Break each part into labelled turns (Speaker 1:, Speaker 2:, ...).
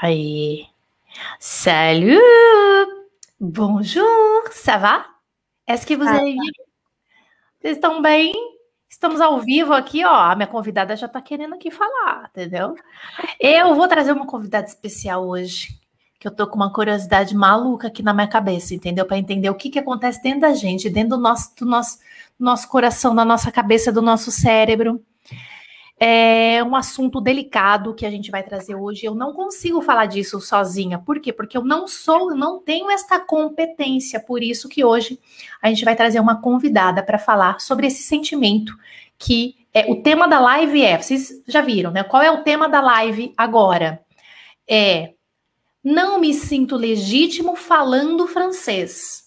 Speaker 1: Aí. Salut. Bonjour. Ça va? Est-ce que vous allez bien? Vocês estão bem? Estamos ao vivo aqui, ó. A minha convidada já está querendo aqui falar, entendeu? Eu vou trazer uma convidada especial hoje, que eu tô com uma curiosidade maluca aqui na minha cabeça, entendeu? Para entender o que, que acontece dentro da gente, dentro do nosso, do nosso, do nosso coração, da nossa cabeça, do nosso cérebro é um assunto delicado que a gente vai trazer hoje. Eu não consigo falar disso sozinha. Por quê? Porque eu não sou, não tenho esta competência. Por isso que hoje a gente vai trazer uma convidada para falar sobre esse sentimento que é o tema da live é, vocês já viram, né? Qual é o tema da live agora? É não me sinto legítimo falando francês.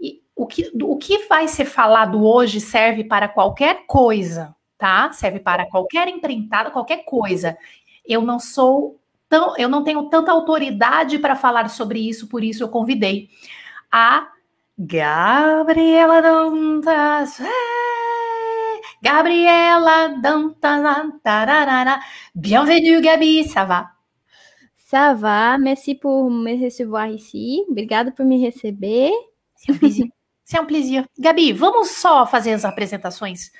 Speaker 1: E o que, o que vai ser falado hoje serve para qualquer coisa tá? Serve para qualquer empreitada, qualquer coisa. Eu não sou tão, eu não tenho tanta autoridade para falar sobre isso, por isso eu convidei a Gabriela Dantas. É! Gabriela Dantas. Bienvenue,
Speaker 2: Gabi, ça va? Ça va, merci pour me recevoir ici. Obrigada por
Speaker 1: me receber. C'est plaisir. C'est un plaisir. Gabi, vamos só fazer as apresentações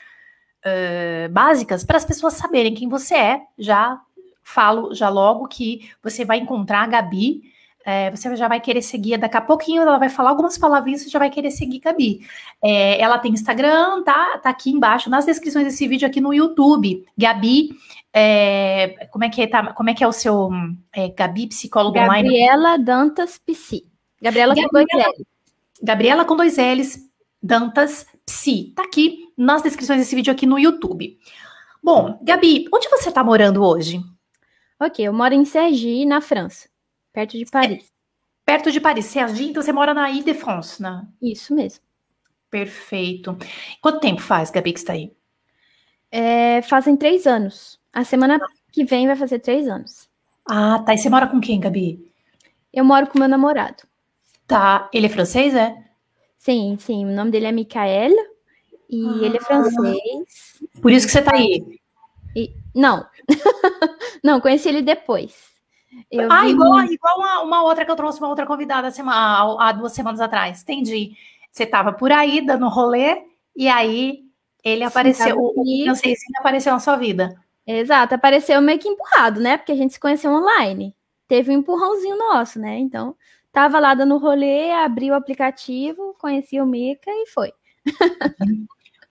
Speaker 1: uh, básicas para as pessoas saberem quem você é. Já falo, já logo que você vai encontrar a Gabi. É, você já vai querer seguir daqui a pouquinho, ela vai falar algumas palavrinhas, você já vai querer seguir Gabi. É, ela tem Instagram, tá? Tá aqui embaixo, nas descrições desse vídeo aqui no YouTube. Gabi, é, como, é que é, tá, como é que é o seu Gabi, psicólogo online? Gabriela Dantas Psi. Gabriela, Gabriela com dois L's. Gabriela com dois L's, Dantas Psi. Tá aqui nas descrições desse vídeo aqui no YouTube. Bom, Gabi, onde você tá morando hoje? Ok, eu moro em Sergi, na França, perto de é, Paris. É, perto de Paris, Sergi, então você mora na Ile-de-France, né? Isso mesmo. Perfeito. Quanto tempo faz, Gabi, que está aí?
Speaker 2: É, fazem três anos. A semana que vem vai fazer três anos.
Speaker 1: Ah, tá. E você mora com quem, Gabi?
Speaker 2: Eu moro com meu namorado. Tá. Ele é francês, é? Sim, sim. O nome dele é Michael e ah, ele é ah. francês. Por isso que você está aí. E, não. não, conheci ele depois. Eu ah, vi... igual,
Speaker 1: igual uma, uma, outra que eu trouxe, uma outra convidada há, duas semanas atrás. Entendi. Você estava por aí, dando rolê, e aí ele Sim, apareceu, não o se apareceu na sua vida. Exato, apareceu meio que
Speaker 2: empurrado, né? Porque a gente se conheceu online. Teve um empurrãozinho nosso, né? Então, tava lá dando rolê, abriu o aplicativo, conheci o Mica e foi.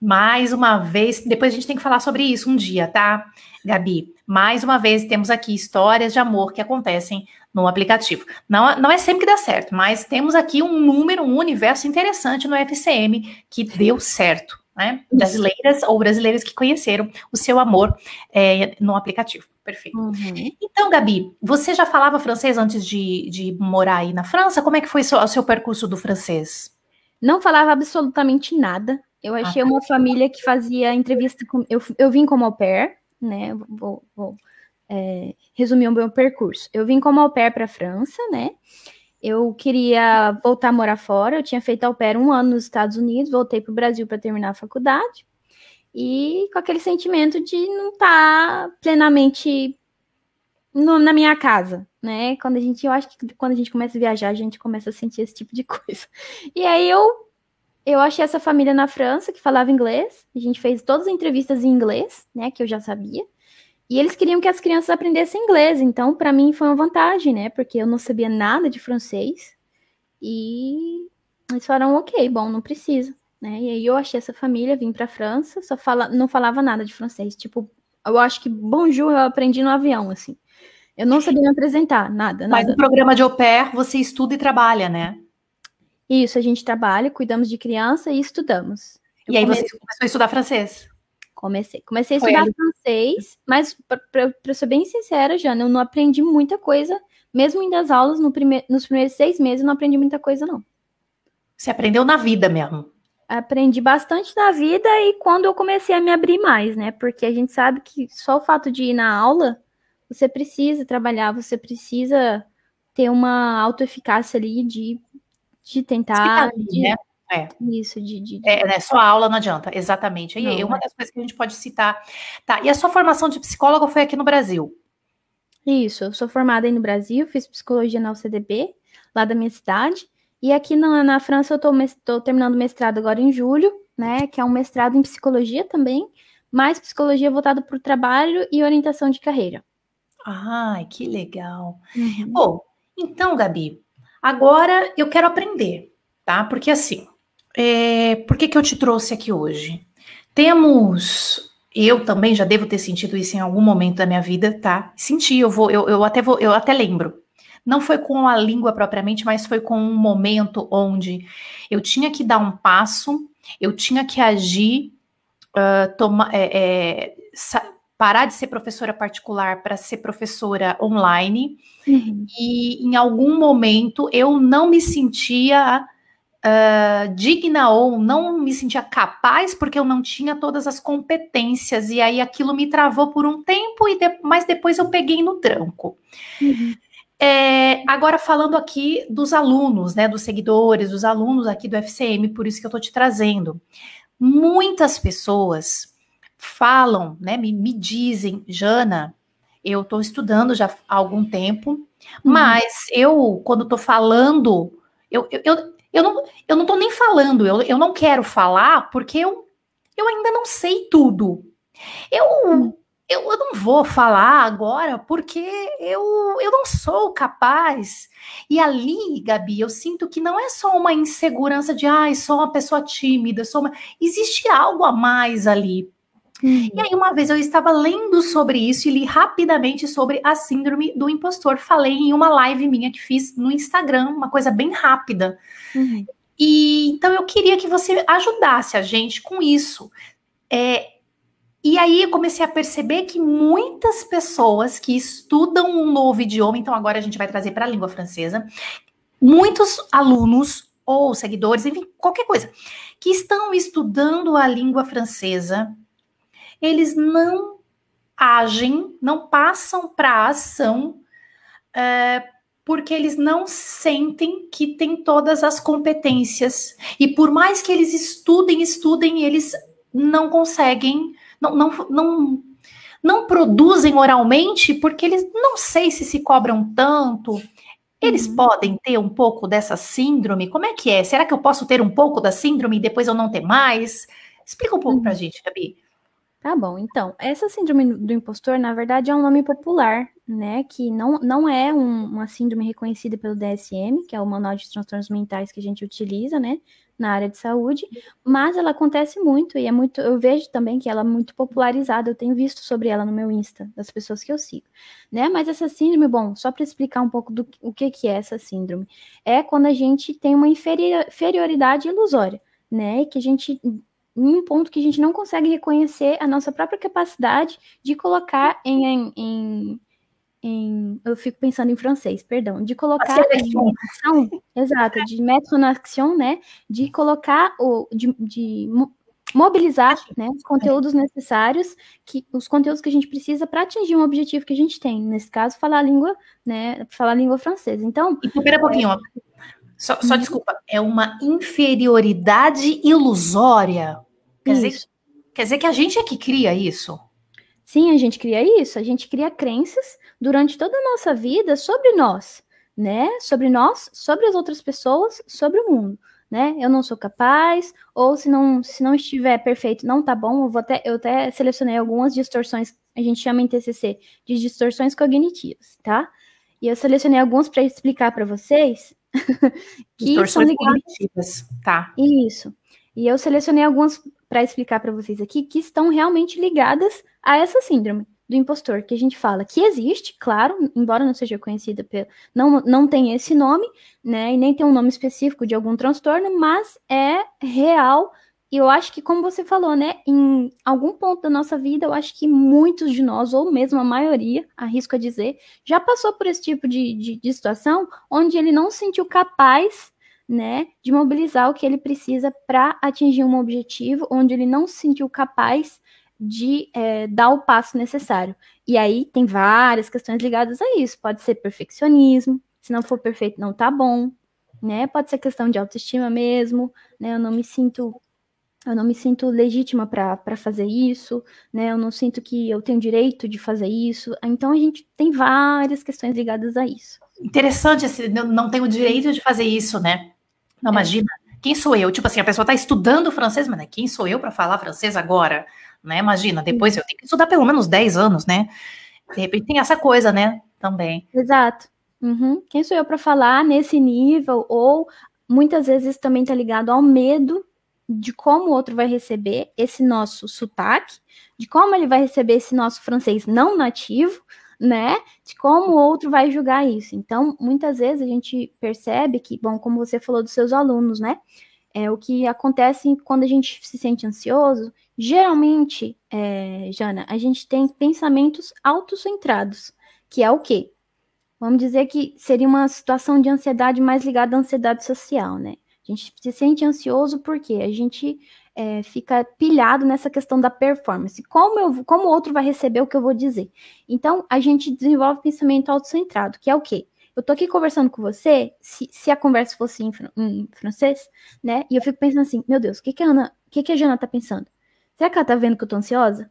Speaker 1: Mais uma vez, depois a gente tem que falar sobre isso um dia, tá, Gabi? Mais uma vez temos aqui histórias de amor que acontecem no aplicativo. Não, não é sempre que dá certo, mas temos aqui um número, um universo interessante no FCM que deu certo, né? Brasileiras ou brasileiros que conheceram o seu amor é, no aplicativo. Perfeito. Uhum. Então, Gabi, você já falava francês antes de, de morar aí na França? Como é que foi o seu, o seu percurso do francês? Não falava absolutamente nada. Eu ah, achei tá. uma família que
Speaker 2: fazia entrevista com. Eu, eu vim como au pair, né? Vou, vou é, resumir o meu percurso. Eu vim como au pair para a França, né? Eu queria voltar a morar fora. Eu tinha feito au pair um ano nos Estados Unidos, voltei para o Brasil para terminar a faculdade. E com aquele sentimento de não estar tá plenamente no, na minha casa, né? Quando a gente, eu acho que quando a gente começa a viajar, a gente começa a sentir esse tipo de coisa. E aí eu eu achei essa família na França que falava inglês. A gente fez todas as entrevistas em inglês, né, que eu já sabia. E eles queriam que as crianças aprendessem inglês, então para mim foi uma vantagem, né? Porque eu não sabia nada de francês. E eles falaram, ok, bom, não precisa, né? E aí eu achei essa família, vim para a França, só fala, não falava nada de francês. Tipo, eu acho que bonjour eu aprendi no avião, assim. Eu não sabia me apresentar, nada, nada. Mas no programa de au pair, você estuda e trabalha, né? Isso, a gente trabalha, cuidamos de criança e estudamos. Eu e aí comecei... você começou a estudar francês? Comecei. Comecei a estudar francês, mas para ser bem sincera, Jana, eu não aprendi muita coisa. Mesmo indo às aulas, no prime... nos primeiros seis meses, eu não aprendi muita coisa,
Speaker 1: não. Você aprendeu na vida mesmo?
Speaker 2: Aprendi bastante na vida e quando eu comecei a me abrir mais, né? Porque a gente sabe que só o fato de ir na aula você precisa trabalhar, você precisa ter uma autoeficácia ali de, de tentar. ali, de, né? É. Isso, de. de, de...
Speaker 1: É, né? Só aula não adianta, exatamente. Não, uma é. das coisas que a gente pode citar. Tá, e a sua formação de psicóloga foi aqui no Brasil?
Speaker 2: Isso, eu sou formada aí no Brasil, fiz psicologia na UCDB, lá da minha cidade. E aqui na, na França eu estou terminando o mestrado agora em julho, né? Que é um mestrado em psicologia também, mais psicologia voltada para o trabalho e orientação de carreira.
Speaker 1: Ai, que legal. Uhum. Bom, então, Gabi, agora eu quero aprender, tá? Porque assim, é, por que, que eu te trouxe aqui hoje? Temos, eu também já devo ter sentido isso em algum momento da minha vida, tá? Senti, eu vou, eu, eu até vou, eu até lembro. Não foi com a língua propriamente, mas foi com um momento onde eu tinha que dar um passo, eu tinha que agir, uh, tomar, é, é, parar de ser professora particular para ser professora online. Uhum. E em algum momento eu não me sentia uh, digna ou não me sentia capaz porque eu não tinha todas as competências. E aí aquilo me travou por um tempo, e de, mas depois eu peguei no tranco. Uhum. É, agora falando aqui dos alunos, né, dos seguidores, dos alunos aqui do FCM, por isso que eu estou te trazendo. Muitas pessoas falam, né, me, me dizem, Jana, eu estou estudando já há algum tempo, uhum. mas eu, quando estou falando, eu, eu, eu, eu não eu não estou nem falando, eu, eu não quero falar porque eu, eu ainda não sei tudo. Eu, uhum. eu, eu não vou falar agora porque eu, eu não sou capaz. E ali, Gabi, eu sinto que não é só uma insegurança de, ai, ah, sou uma pessoa tímida, sou uma... Existe algo a mais ali. Uhum. E aí, uma vez eu estava lendo sobre isso e li rapidamente sobre a síndrome do impostor. Falei em uma live minha que fiz no Instagram, uma coisa bem rápida. Uhum. E então eu queria que você ajudasse a gente com isso. É, e aí eu comecei a perceber que muitas pessoas que estudam um novo idioma, então agora a gente vai trazer para a língua francesa, muitos alunos ou seguidores, enfim, qualquer coisa, que estão estudando a língua francesa eles não agem, não passam para a ação, é, porque eles não sentem que têm todas as competências. E por mais que eles estudem, estudem, eles não conseguem, não, não, não, não produzem oralmente, porque eles não sei se se cobram tanto. Eles uhum. podem ter um pouco dessa síndrome? Como é que é? Será que eu posso ter um pouco da síndrome e depois eu não ter mais? Explica um pouco para a uhum. gente, Gabi.
Speaker 2: Tá bom, então, essa síndrome do impostor, na verdade, é um nome popular, né? Que não, não é um, uma síndrome reconhecida pelo DSM, que é o Manual de Transtornos Mentais que a gente utiliza, né? Na área de saúde, mas ela acontece muito e é muito. Eu vejo também que ela é muito popularizada, eu tenho visto sobre ela no meu Insta, das pessoas que eu sigo, né? Mas essa síndrome, bom, só para explicar um pouco do o que, que é essa síndrome, é quando a gente tem uma inferioridade ilusória né? Que a gente em um ponto que a gente não consegue reconhecer a nossa própria capacidade de colocar em, em, em em, eu fico pensando em francês, perdão, de colocar ação, exato, de mettre en action, né, de colocar o, de, de mobilizar, né, os conteúdos necessários, que os conteúdos que a gente precisa para atingir um objetivo que a gente tem, nesse caso, falar a língua, né, falar a língua francesa. Então, e primeiro é, pouquinho, ó. só, só uhum. desculpa,
Speaker 1: é uma inferioridade ilusória Quer isso. dizer, quer dizer que a gente é que cria isso? Sim, a gente cria isso. A gente cria crenças durante
Speaker 2: toda a nossa vida sobre nós, né? Sobre nós, sobre as outras pessoas, sobre o mundo né? Eu não sou capaz, ou se não, se não estiver perfeito, não tá bom. Eu, vou até, eu até selecionei algumas distorções, a gente chama em TCC de distorções cognitivas, tá? E eu selecionei alguns para explicar para vocês
Speaker 1: que distorções são ligadas. cognitivas, tá?
Speaker 2: Isso. E eu selecionei algumas, para explicar para vocês aqui que estão realmente ligadas a essa síndrome do impostor que a gente fala que existe, claro, embora não seja conhecida pelo, não não tem esse nome, né, e nem tem um nome específico de algum transtorno, mas é real. E eu acho que como você falou, né, em algum ponto da nossa vida, eu acho que muitos de nós ou mesmo a maioria, arrisco a dizer, já passou por esse tipo de, de, de situação onde ele não se sentiu capaz né, de mobilizar o que ele precisa para atingir um objetivo onde ele não se sentiu capaz de é, dar o passo necessário. E aí tem várias questões ligadas a isso. Pode ser perfeccionismo, se não for perfeito, não tá bom, né? Pode ser questão de autoestima mesmo, né? Eu não me sinto eu não me sinto legítima para fazer isso, né? Eu não sinto que eu tenho direito de fazer isso. Então a gente tem várias
Speaker 1: questões ligadas a isso. Interessante esse não tenho direito de fazer isso, né? Não, é. imagina, quem sou eu? Tipo assim, a pessoa está estudando francês, mas né, quem sou eu para falar francês agora? Né? Imagina, depois eu tenho que estudar pelo menos 10 anos, né? De repente tem essa coisa, né? Também.
Speaker 2: Exato. Uhum. Quem sou eu para falar nesse nível? Ou muitas vezes também está ligado ao medo de como o outro vai receber esse nosso sotaque, de como ele vai receber esse nosso francês não nativo, né? De como o outro vai julgar isso. Então, muitas vezes a gente percebe que, bom, como você falou dos seus alunos, né? É, o que acontece quando a gente se sente ansioso, geralmente, é, Jana, a gente tem pensamentos autocentrados, que é o quê? Vamos dizer que seria uma situação de ansiedade mais ligada à ansiedade social, né? A gente se sente ansioso porque a gente é, fica pilhado nessa questão da performance. Como, eu, como o outro vai receber o que eu vou dizer? Então, a gente desenvolve pensamento autocentrado, que é o quê? Eu tô aqui conversando com você, se, se a conversa fosse em, em, francês, né? E eu fico pensando assim, meu Deus, o que, que a Ana, o que, que a Jana tá pensando? Será que ela tá vendo que eu tô ansiosa?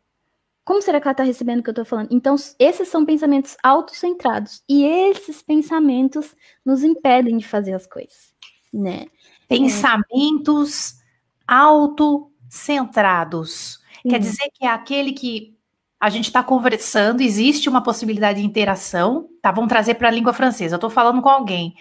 Speaker 2: Como será que ela tá recebendo o que eu tô falando? Então, esses são pensamentos autocentrados. E esses pensamentos nos impedem de fazer as coisas, né?
Speaker 1: Pensamentos é autocentrados. Uhum. Quer dizer que é aquele que a gente está conversando, existe uma possibilidade de interação, tá? Vamos trazer para a língua francesa. Eu estou falando com alguém.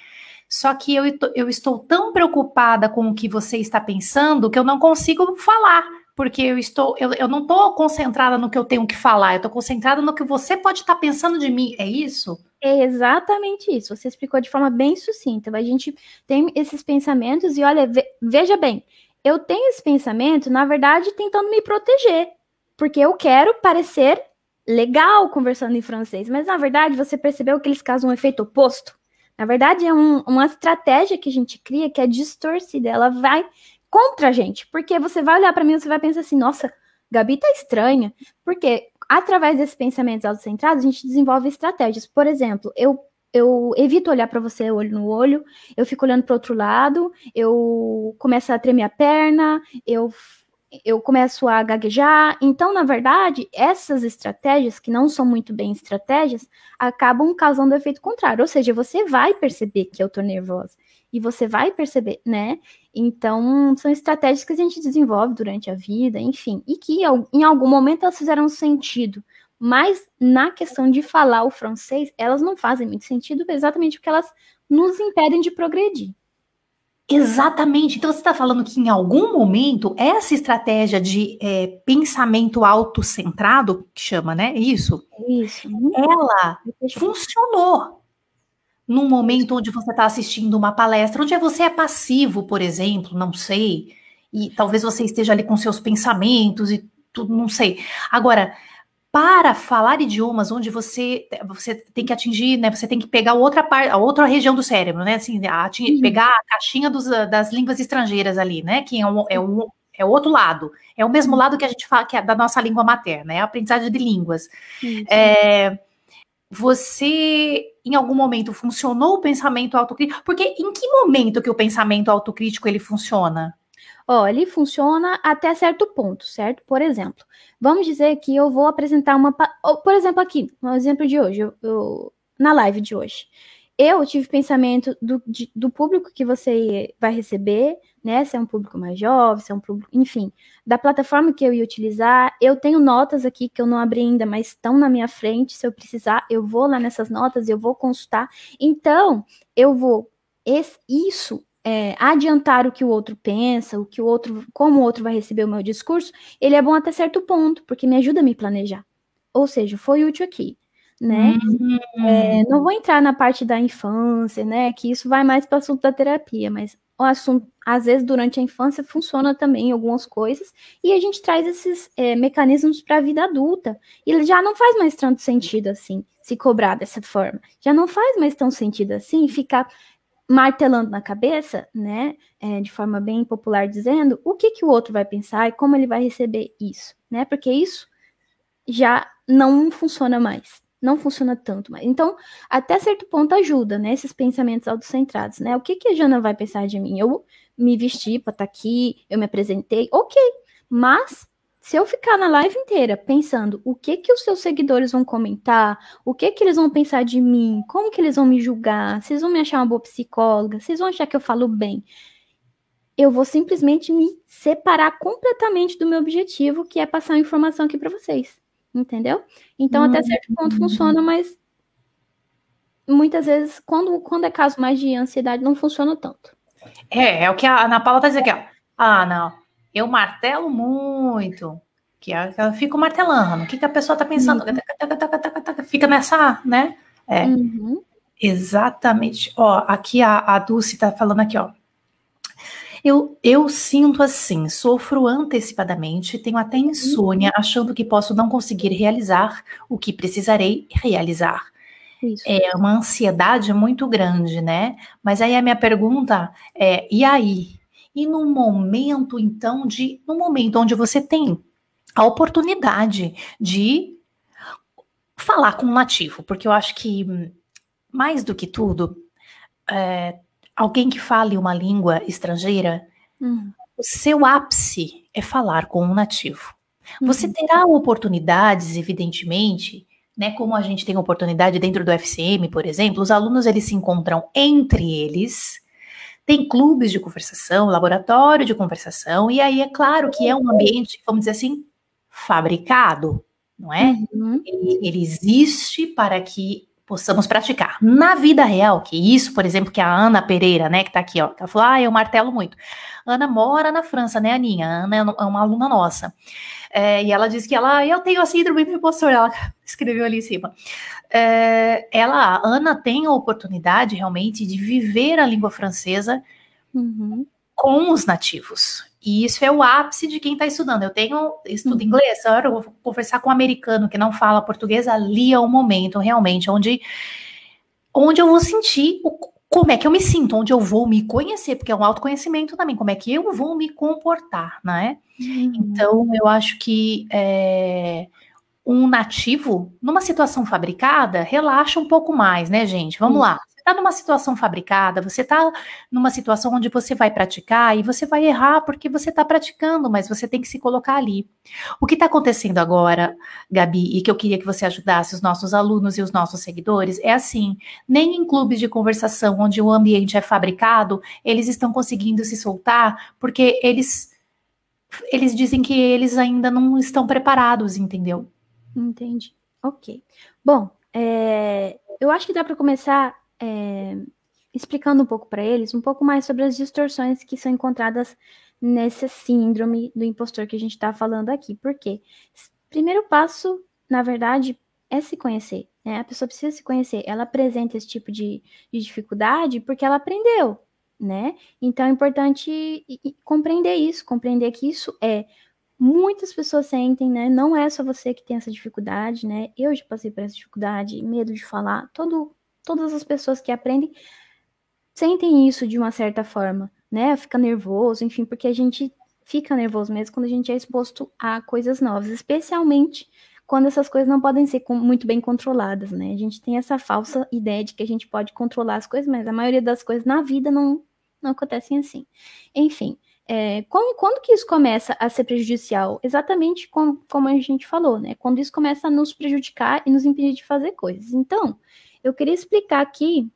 Speaker 1: Só que eu, eu estou tão preocupada com o que você está pensando que eu não consigo falar, porque eu estou, eu, eu não estou concentrada no que eu tenho que falar, eu estou concentrada no que você pode estar tá pensando de mim. É isso?
Speaker 2: É exatamente isso. Você explicou de forma bem sucinta. A gente tem esses pensamentos e olha, veja bem, eu tenho esse pensamento, na verdade, tentando me proteger, porque eu quero parecer legal conversando em francês, mas na verdade você percebeu que eles causam um efeito oposto. Na verdade, é um, uma estratégia que a gente cria que é distorcida, ela vai contra a gente, porque você vai olhar para mim e você vai pensar assim, nossa, Gabi tá estranha, porque através desses pensamentos autocentrados, a gente desenvolve estratégias. Por exemplo, eu eu evito olhar para você olho no olho, eu fico olhando para outro lado, eu começo a tremer a perna, eu eu começo a gaguejar. Então, na verdade, essas estratégias que não são muito bem estratégias acabam causando o efeito contrário, ou seja, você vai perceber que eu tô nervosa e você vai perceber, né? Então, são estratégias que a gente desenvolve durante a vida, enfim, e que em algum momento elas fizeram sentido mas na questão de falar o francês, elas
Speaker 1: não fazem muito sentido exatamente porque elas nos impedem de progredir. Exatamente. Então você está falando que em algum momento essa estratégia de é, pensamento autocentrado, que chama, né? Isso. Isso. Ela funcionou num momento onde você está assistindo uma palestra, onde você é passivo, por exemplo, não sei, e talvez você esteja ali com seus pensamentos e tudo, não sei. Agora, para falar idiomas onde você, você tem que atingir, né? Você tem que pegar outra parte, a outra região do cérebro, né? Assim, uhum. pegar a caixinha dos, das línguas estrangeiras ali, né? Que é um, é um é o outro lado. É o mesmo uhum. lado que a gente fala que é da nossa língua materna, é a aprendizagem de línguas. É, você, em algum momento, funcionou o pensamento autocrítico? Porque em que momento que o pensamento autocrítico ele funciona? Olha, ele funciona até certo ponto, certo? Por exemplo,
Speaker 2: vamos dizer que eu vou apresentar uma. Por exemplo, aqui, um exemplo de hoje, eu, eu, na live de hoje. Eu tive pensamento do, de, do público que você vai receber, né? Se é um público mais jovem, se é um público. Enfim, da plataforma que eu ia utilizar. Eu tenho notas aqui que eu não abri ainda, mas estão na minha frente. Se eu precisar, eu vou lá nessas notas, eu vou consultar. Então, eu vou. Esse, isso é, adiantar o que o outro pensa, o que o outro, como o outro vai receber o meu discurso, ele é bom até certo ponto, porque me ajuda a me planejar. Ou seja, foi útil aqui, né? Uhum. É, não vou entrar na parte da infância, né? Que isso vai mais para o assunto da terapia, mas o assunto, às vezes, durante a infância, funciona também algumas coisas, e a gente traz esses é, mecanismos para a vida adulta. E já não faz mais tanto sentido assim se cobrar dessa forma. Já não faz mais tão sentido assim ficar martelando na cabeça, né, é, de forma bem popular dizendo, o que, que o outro vai pensar e como ele vai receber isso, né, porque isso já não funciona mais, não funciona tanto mais. Então, até certo ponto ajuda, né, esses pensamentos autocentrados, né, o que, que a Jana vai pensar de mim? Eu me vesti para estar tá aqui, eu me apresentei, ok, mas se eu ficar na live inteira pensando o que que os seus seguidores vão comentar, o que que eles vão pensar de mim, como que eles vão me julgar, vocês vão me achar uma boa psicóloga, vocês vão achar que eu falo bem. Eu vou simplesmente me separar completamente do meu objetivo, que é passar a informação aqui para vocês, entendeu? Então hum. até certo ponto funciona, mas muitas vezes quando quando é caso mais de ansiedade não funciona tanto.
Speaker 1: É, é o que a Ana Paula tá dizendo aqui, ó. Ah, não. Eu martelo muito, é que eu fico martelando. O que, que a pessoa está pensando? Uhum. Fica nessa, né? É. Uhum. Exatamente. Ó, aqui a, a Dulce está falando aqui, ó. Eu, eu, sinto assim, sofro antecipadamente, tenho até insônia, uhum. achando que posso não conseguir realizar o que precisarei realizar. Isso. É uma ansiedade muito grande, né? Mas aí a minha pergunta é: e aí? E no momento, então, de. No momento onde você tem a oportunidade de falar com um nativo, porque eu acho que, mais do que tudo, é, alguém que fale uma língua estrangeira, uhum. o seu ápice é falar com um nativo. Uhum. Você terá oportunidades, evidentemente, né, como a gente tem oportunidade dentro do FCM, por exemplo, os alunos eles se encontram entre eles tem clubes de conversação, laboratório de conversação, e aí é claro que é um ambiente, vamos dizer assim, fabricado, não é? Uhum. Ele, ele, existe para que possamos praticar. Na vida real, que isso, por exemplo, que a Ana Pereira, né, que tá aqui, ó, ela falou, ah, eu martelo muito. Ana mora na França, né, Aninha? A Ana é, é uma aluna nossa. É, e ela disse que ela, ah, eu tenho a síndrome impostor, ela escreveu ali em cima. É, ela, a Ana tem a oportunidade realmente de viver a língua francesa uhum. com os nativos. E isso é o ápice de quem está estudando. Eu tenho estudo uhum. inglês, agora eu vou conversar com um americano que não fala português, ali é o momento realmente onde onde eu vou sentir o, como é que eu me sinto, onde eu vou me conhecer, porque é um autoconhecimento também, como é que eu vou me comportar, né? Uhum. Então, eu acho que é, um nativo, numa situação fabricada, relaxa um pouco mais, né, gente? Vamos lá está numa situação fabricada, você está numa situação onde você vai praticar e você vai errar porque você está praticando, mas você tem que se colocar ali. O que está acontecendo agora, Gabi, e que eu queria que você ajudasse os nossos alunos e os nossos seguidores, é assim: nem em clubes de conversação onde o ambiente é fabricado, eles estão conseguindo se soltar porque eles. Eles dizem que eles ainda não estão preparados, entendeu? Entendi. Ok. Bom, é, eu acho que
Speaker 2: dá para começar é, explicando um pouco para eles, um pouco mais sobre as distorções que são encontradas nessa síndrome do impostor que a gente está falando aqui. Porque primeiro passo, na verdade, é se conhecer. Né? A pessoa precisa se conhecer. Ela apresenta esse tipo de, de dificuldade porque ela aprendeu, né? Então é importante compreender isso, compreender que isso é muitas pessoas sentem, né? Não é só você que tem essa dificuldade, né? Eu já passei por essa dificuldade, medo de falar. Todo todas as pessoas que aprendem sentem isso de uma certa forma, né? Fica nervoso, enfim, porque a gente fica nervoso mesmo quando a gente é exposto a coisas novas, especialmente quando essas coisas não podem ser muito bem controladas, né? A gente tem essa falsa ideia de que a gente pode controlar as coisas, mas a maioria das coisas na vida não, não acontecem assim. Enfim, é, quando que isso começa a ser prejudicial? Exatamente com, como a gente falou, né? Quando isso começa a nos prejudicar e nos impedir de fazer coisas. Então, eu queria explicar aqui.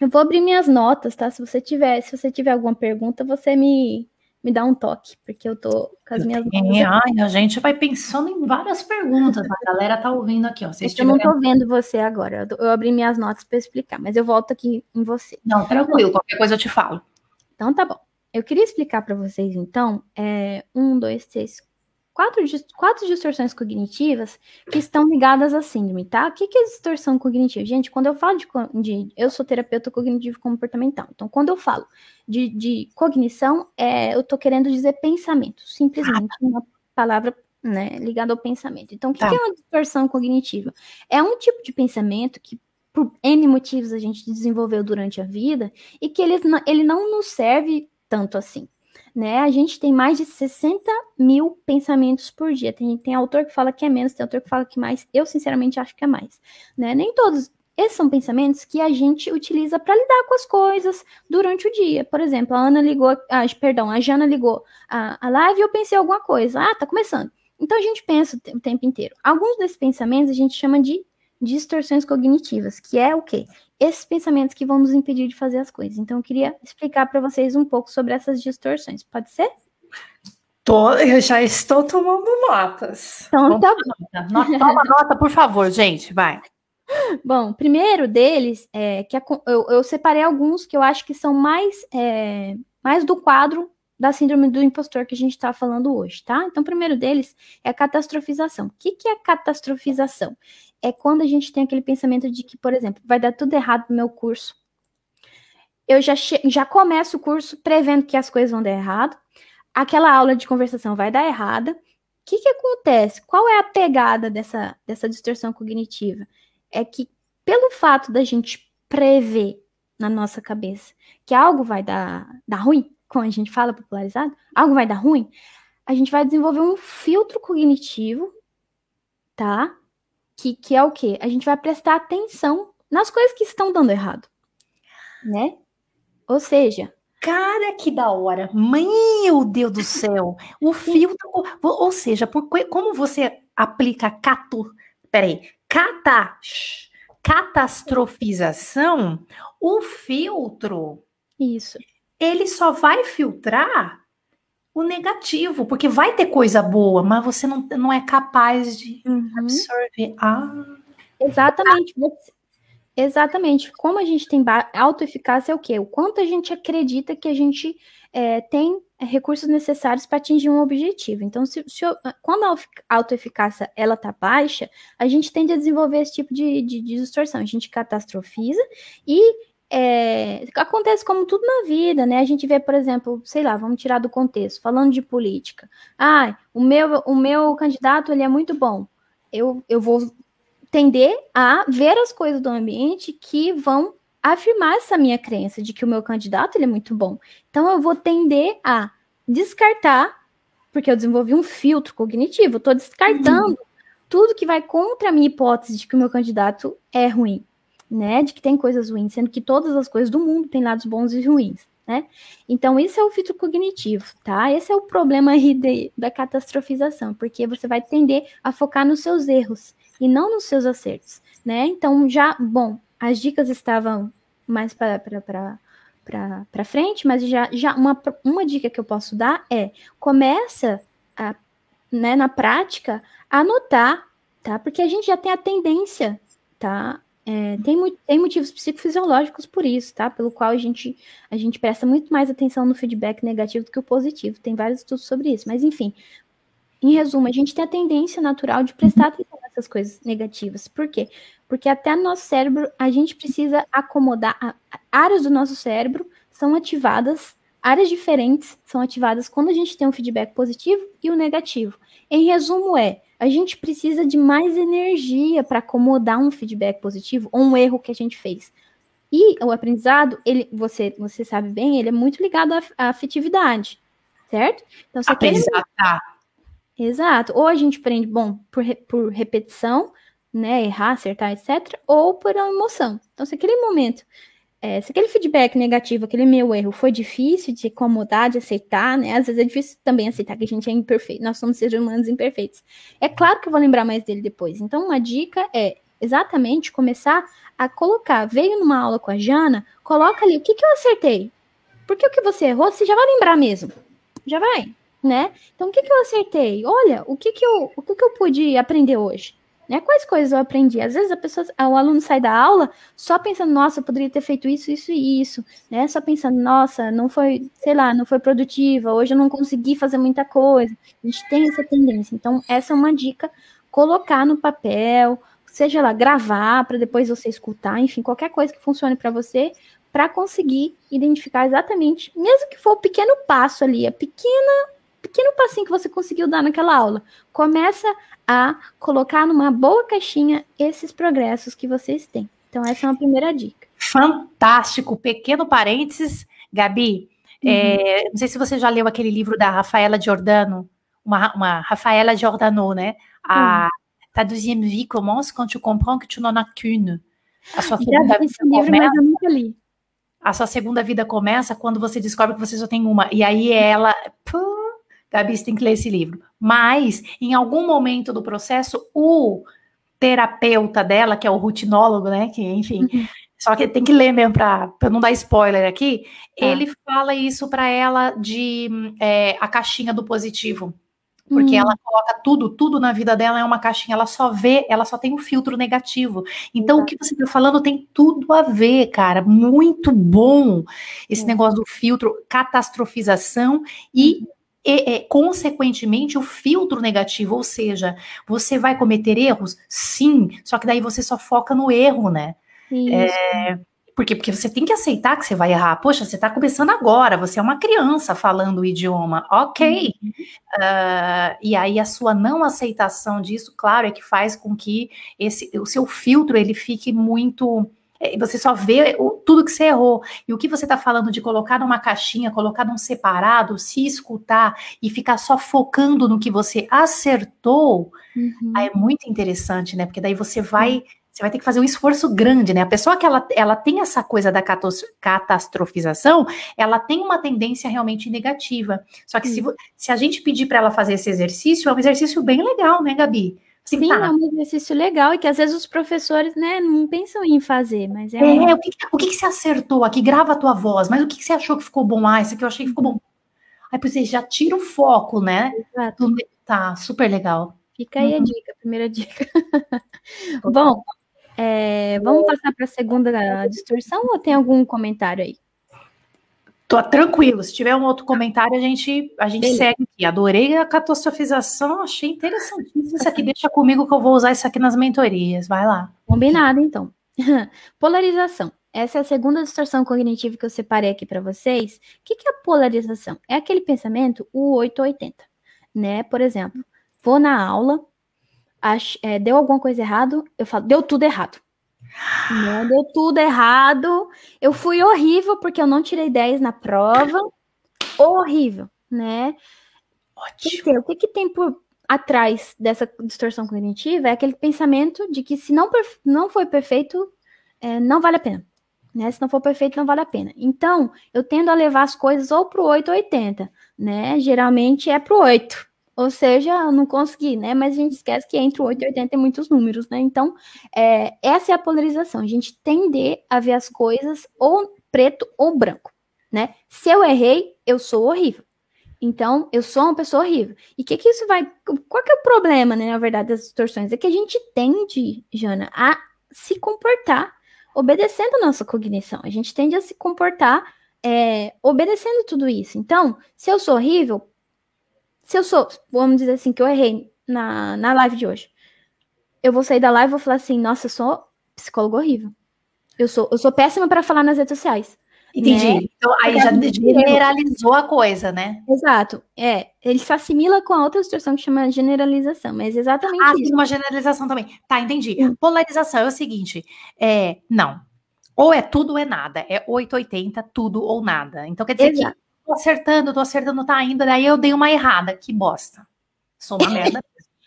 Speaker 2: Eu vou abrir minhas notas, tá? Se você tiver, se você tiver alguma pergunta, você me me dá um toque, porque eu
Speaker 1: tô com as minhas notas. ai, a gente vai pensando em várias perguntas, a galera tá ouvindo aqui, ó. Vocês eu não tô vendo
Speaker 2: você agora, eu, eu abri minhas notas para explicar, mas eu volto aqui em você. Não, tranquilo, qualquer coisa eu te falo. Então tá bom. Eu queria explicar para vocês, então, é, um, dois, três, quatro, quatro distorções cognitivas que estão ligadas à síndrome, tá? O que, que é distorção cognitiva? Gente, quando eu falo de, de Eu sou terapeuta cognitivo comportamental. Então, quando eu falo de, de cognição, é, eu tô querendo dizer pensamento, simplesmente uma palavra né, ligada ao pensamento. Então, o que, tá. que é uma distorção cognitiva? É um tipo de pensamento que por N motivos a gente desenvolveu durante a vida e que ele, ele não nos serve tanto assim né? A gente tem mais de 60 mil pensamentos por dia. Tem, tem autor que fala que é menos, tem autor que fala que mais. Eu, sinceramente, acho que é mais, né? Nem todos. Esses são pensamentos que a gente utiliza para lidar com as coisas durante o dia. Por exemplo, a Ana ligou, ah, perdão, a Jana ligou a, a live e eu pensei alguma coisa. Ah, tá começando. Então a gente pensa o tempo inteiro. Alguns desses pensamentos a gente chama de distorções cognitivas, que é o quê? esses pensamentos que vão nos impedir de fazer as coisas. Então, eu queria explicar para vocês um pouco sobre essas
Speaker 1: distorções. Pode ser? Tô, eu já estou tomando notas. Então, Vamos tá bom. Nota, toma nota, por favor, gente, vai.
Speaker 2: Bom, primeiro deles, é, que a, eu, eu, separei alguns que eu acho que são mais, é, mais do quadro da síndrome do impostor que a gente está falando hoje, tá? Então, o primeiro deles é a catastrofização. O que, que é catastrofização? é quando a gente tem aquele pensamento de que, por exemplo, vai dar tudo errado no meu curso. Eu já, já começo o curso prevendo que as coisas vão dar errado, aquela aula de conversação vai dar errada. O que, que acontece? Qual é a pegada dessa, dessa distorção cognitiva? É que, pelo fato da gente prever na nossa cabeça que algo vai dar, dar ruim, como a gente fala popularizado, algo vai dar ruim, a gente vai desenvolver um filtro cognitivo, tá? que, que é o quê? A gente vai prestar atenção nas coisas que
Speaker 1: estão dando errado, né? Ou seja, Cara, que da hora! Meu Deus do céu! O filtro. Tá ou seja, por, como você aplica cato, peraí, cata, catastrofização, o filtro. Isso. Ele só vai filtrar o negativo, porque vai ter coisa boa, mas você não, não é capaz de uhum. absorver. Ah. Exatamente. Ah. Exatamente.
Speaker 2: Como a gente tem autoeficácia é o quê? O quanto a gente acredita que a gente é, tem recursos necessários para atingir um objetivo. Então, se, se eu, quando a autoeficácia ela está baixa, a gente tende a desenvolver esse tipo de, de, de distorção. A gente catastrofiza e é, acontece como tudo na vida, né? A gente vê, por exemplo, sei lá, vamos tirar do contexto, falando de política. Ah, o meu, o meu candidato ele é muito bom. Eu, eu vou tender a ver as coisas do ambiente que vão afirmar essa minha crença de que o meu candidato ele é muito bom. Então eu vou tender a descartar, porque eu desenvolvi um filtro cognitivo, estou descartando uhum. tudo que vai contra a minha hipótese de que o meu candidato é ruim né? De que tem coisas ruins, sendo que todas as coisas do mundo têm lados bons e ruins, né? Então, isso é o filtro cognitivo, tá? Esse é o problema aí de, da catastrofização, porque você vai tender a focar nos seus erros e não nos seus acertos, né? Então, já, bom, as dicas estavam mais para para frente, mas já, já uma, uma dica que eu posso dar é começa a, né, na prática a anotar, tá? Porque a gente já tem a tendência, tá? É, tem, tem motivos psicofisiológicos por isso, tá? Pelo qual a gente, a gente presta muito mais atenção no feedback negativo do que o positivo. Tem vários estudos sobre isso. Mas, enfim, em resumo, a gente tem a tendência natural de prestar uhum. atenção nessas coisas negativas. Por quê? Porque até no nosso cérebro, a gente precisa acomodar. Áreas do nosso cérebro são ativadas, áreas diferentes são ativadas quando a gente tem um feedback positivo e o um negativo. Em resumo, é a gente precisa de mais energia para acomodar um feedback positivo ou um erro que a gente fez. E o aprendizado, ele, você, você sabe bem, ele é muito ligado à, à afetividade, certo? Então você aprendizado. Quer... Tá. Exato. Ou a gente aprende, bom, por, por repetição, né, errar, acertar, etc, ou por uma emoção. Então, se aquele momento é, se aquele feedback negativo, aquele meu erro, foi difícil de acomodar, de aceitar, né? Às vezes é difícil também aceitar que a gente é imperfeito, nós somos seres humanos imperfeitos. É claro que eu vou lembrar mais dele depois. Então, uma dica é exatamente começar a colocar. Veio numa aula com a Jana, coloca ali o que, que eu acertei. Porque o que você errou, você já vai lembrar mesmo. Já vai, né? Então, o que, que eu acertei? Olha, o que, que, eu, o que, que eu pude aprender hoje? Né? Quais coisas eu aprendi? Às vezes a pessoa, ah, o aluno sai da aula só pensando, nossa, eu poderia ter feito isso, isso e isso, né? Só pensando, nossa, não foi, sei lá, não foi produtiva, hoje eu não consegui fazer muita coisa. A gente tem essa tendência. Então, essa é uma dica, colocar no papel, seja lá gravar para depois você escutar, enfim, qualquer coisa que funcione para você, para conseguir identificar exatamente, mesmo que for o um pequeno passo ali, a pequena pequeno passinho que você conseguiu dar naquela aula. Começa a colocar numa boa caixinha esses progressos que vocês têm. Então, essa é uma primeira
Speaker 1: dica. Fantástico. Pequeno parênteses, Gabi. É, uhum. É, não sei se você já leu aquele livro da Rafaela Giordano, uma, uma Rafaela Giordano, né? A Ta deuxième vie commence quand tu comprends que tu n'en as qu'une. A sua segunda vida começa... A sua segunda vida começa quando você descobre que você só tem uma. E aí ela... Puh, Gabi, tá, você tem que ler esse livro. Mas, em algum momento do processo, o terapeuta dela, que é o rutinólogo, né? Que, enfim, uhum. só que tem que ler mesmo para não dar spoiler aqui. Ah. Ele fala isso para ela de é, a caixinha do positivo. Porque hum. ela coloca tudo, tudo na vida dela é uma caixinha, ela só vê, ela só tem um filtro negativo. Então, o que você está falando tem tudo a ver, cara. Muito bom esse é. negócio do filtro, catastrofização e uhum e, é, consequentemente, o filtro negativo, ou seja, você vai cometer erros? Sim, só que daí você só foca no erro, né? É, Isso. É, porque, porque você tem que aceitar que você vai errar. Poxa, você está começando agora, você é uma criança falando o idioma. Ok. Uhum. Uh, e aí a sua não aceitação disso, claro, é que faz com que esse, o seu filtro ele fique muito é, você só vê o, tudo que você errou. E o que você está falando de colocar numa caixinha, colocar num separado, se escutar e ficar só focando no que você acertou, uhum. é muito interessante, né? Porque daí você vai. Você vai ter que fazer um esforço grande, né? A pessoa que ela, ela tem essa coisa da catastrofização, ela tem uma tendência realmente negativa. Só que se, se a gente pedir para ela fazer esse exercício, é um exercício bem legal, né, Gabi? Assim, Sim, tá. é um exercício legal e que às vezes os professores né, não pensam em fazer, mas é. É, um... o, que, o que, você acertou aqui? Grava a tua voz, mas o que, você achou que ficou bom? Ah, isso aqui eu achei que ficou bom. Aí você já tira o foco, né? Exato. Do... Tá, super legal. Fica aí a uhum. dica,
Speaker 2: primeira dica.
Speaker 1: bom, é, vamos uhum. passar para a segunda distorção ou tem algum comentário aí? Tô tranquilo. Se tiver um outro tá. comentário, a gente, a gente segue aqui. Adorei a catastrofização, achei interessantíssimo isso aqui. Tá. Deixa comigo que eu vou usar isso aqui nas mentorias. Vai lá. Combinado, então. Polarização.
Speaker 2: Essa é a segunda distorção cognitiva que eu separei aqui para vocês. O que, que é polarização? É aquele pensamento, o 880, né? Por exemplo, vou na aula, acho, é, deu alguma coisa errado, eu falo, deu tudo errado. Não, deu tudo errado. Eu fui horrível porque eu não tirei 10 na prova. Horrível, né? Porque, o que, que tem por atrás dessa distorção cognitiva é aquele pensamento de que se não, não foi perfeito, é, não vale a pena. Né? Se não for perfeito, não vale a pena. Então, eu tendo a levar as coisas ou pro 8 ou 80, né? Geralmente é pro 8. Ou seja, eu não consegui, né? Mas a gente esquece que entre o 8 e 80 tem muitos números, né? Então, é, essa é a polarização. A gente tender a ver as coisas ou preto ou branco, né? Se eu errei, eu sou horrível. Então, eu sou uma pessoa horrível. E que que isso vai... Qual que é o problema, né, na verdade, das distorções? É que a gente tende, Jana, a se comportar obedecendo a nossa cognição. A gente tende a se comportar é, obedecendo tudo isso. Então, se eu sou horrível, se eu sou, vamos dizer assim, que eu errei na, na live de hoje. Eu vou sair da live e vou falar assim, nossa, eu sou psicólogo horrível. Eu sou, eu sou péssima para falar nas redes sociais. Entendi. Né? Então aí já generalizou a coisa, né? Exato. É, ele se assimila com a outra situação que chama generalização, mas exatamente ah, isso.
Speaker 1: tem uma generalização também. Tá, entendi. Polarização é o seguinte, é, não. Ou é tudo ou é nada, é 880, tudo ou nada. Então quer dizer Exato tô acertando, tô acertando, tá indo. Daí eu dei uma errada. Que bosta. Sou uma merda.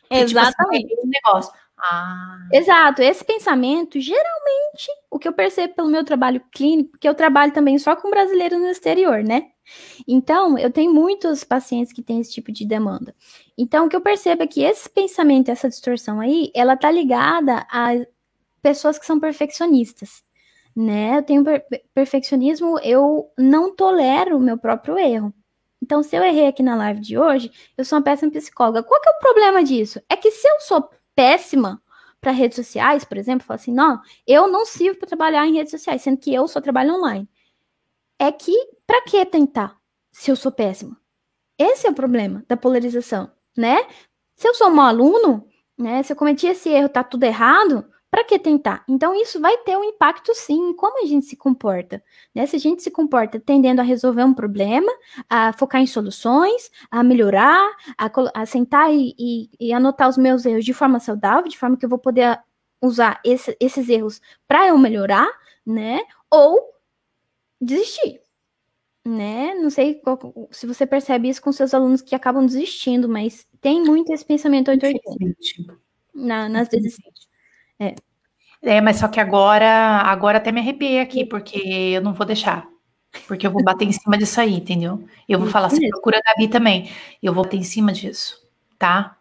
Speaker 1: Exatamente. Tipo, assim, Ah. Exato, esse pensamento, geralmente, o que eu percebo pelo
Speaker 2: meu trabalho clínico, porque eu trabalho também só com brasileiros no exterior, né? Então, eu tenho muitos pacientes que têm esse tipo de demanda. Então, o que eu percebo é que esse pensamento, essa distorção aí, ela tá ligada a pessoas que são perfeccionistas né? Eu tenho per perfeccionismo, eu não tolero o meu próprio erro. Então, se eu errei aqui na live de hoje, eu sou uma péssima psicóloga. Qual que é o problema disso? É que se eu sou péssima para redes sociais, por exemplo, falo assim, não, eu não sirvo para trabalhar em redes sociais, sendo que eu só trabalho online. É que para que tentar se eu sou péssima? Esse é o problema da polarização, né? Se eu sou um aluno, né, se eu cometi esse erro, tá tudo errado, para que tentar? Então, isso vai ter um impacto sim em como a gente se comporta. Né? Se a gente se comporta tendendo a resolver um problema, a focar em soluções, a melhorar, a, a sentar e, e, e, anotar os meus erros de forma saudável, de forma que eu vou poder usar esse, esses erros para eu melhorar, né? Ou desistir, né? Não sei qual, se você percebe isso com seus alunos que acabam desistindo, mas tem muito esse pensamento hoje
Speaker 1: na, nas desistências. É. É, mas só que agora, agora até me arrepiei aqui, porque eu não vou deixar. Porque eu vou bater em cima disso aí, entendeu? Eu vou falar, assim, procura a Gabi também. Eu vou bater em cima disso, tá?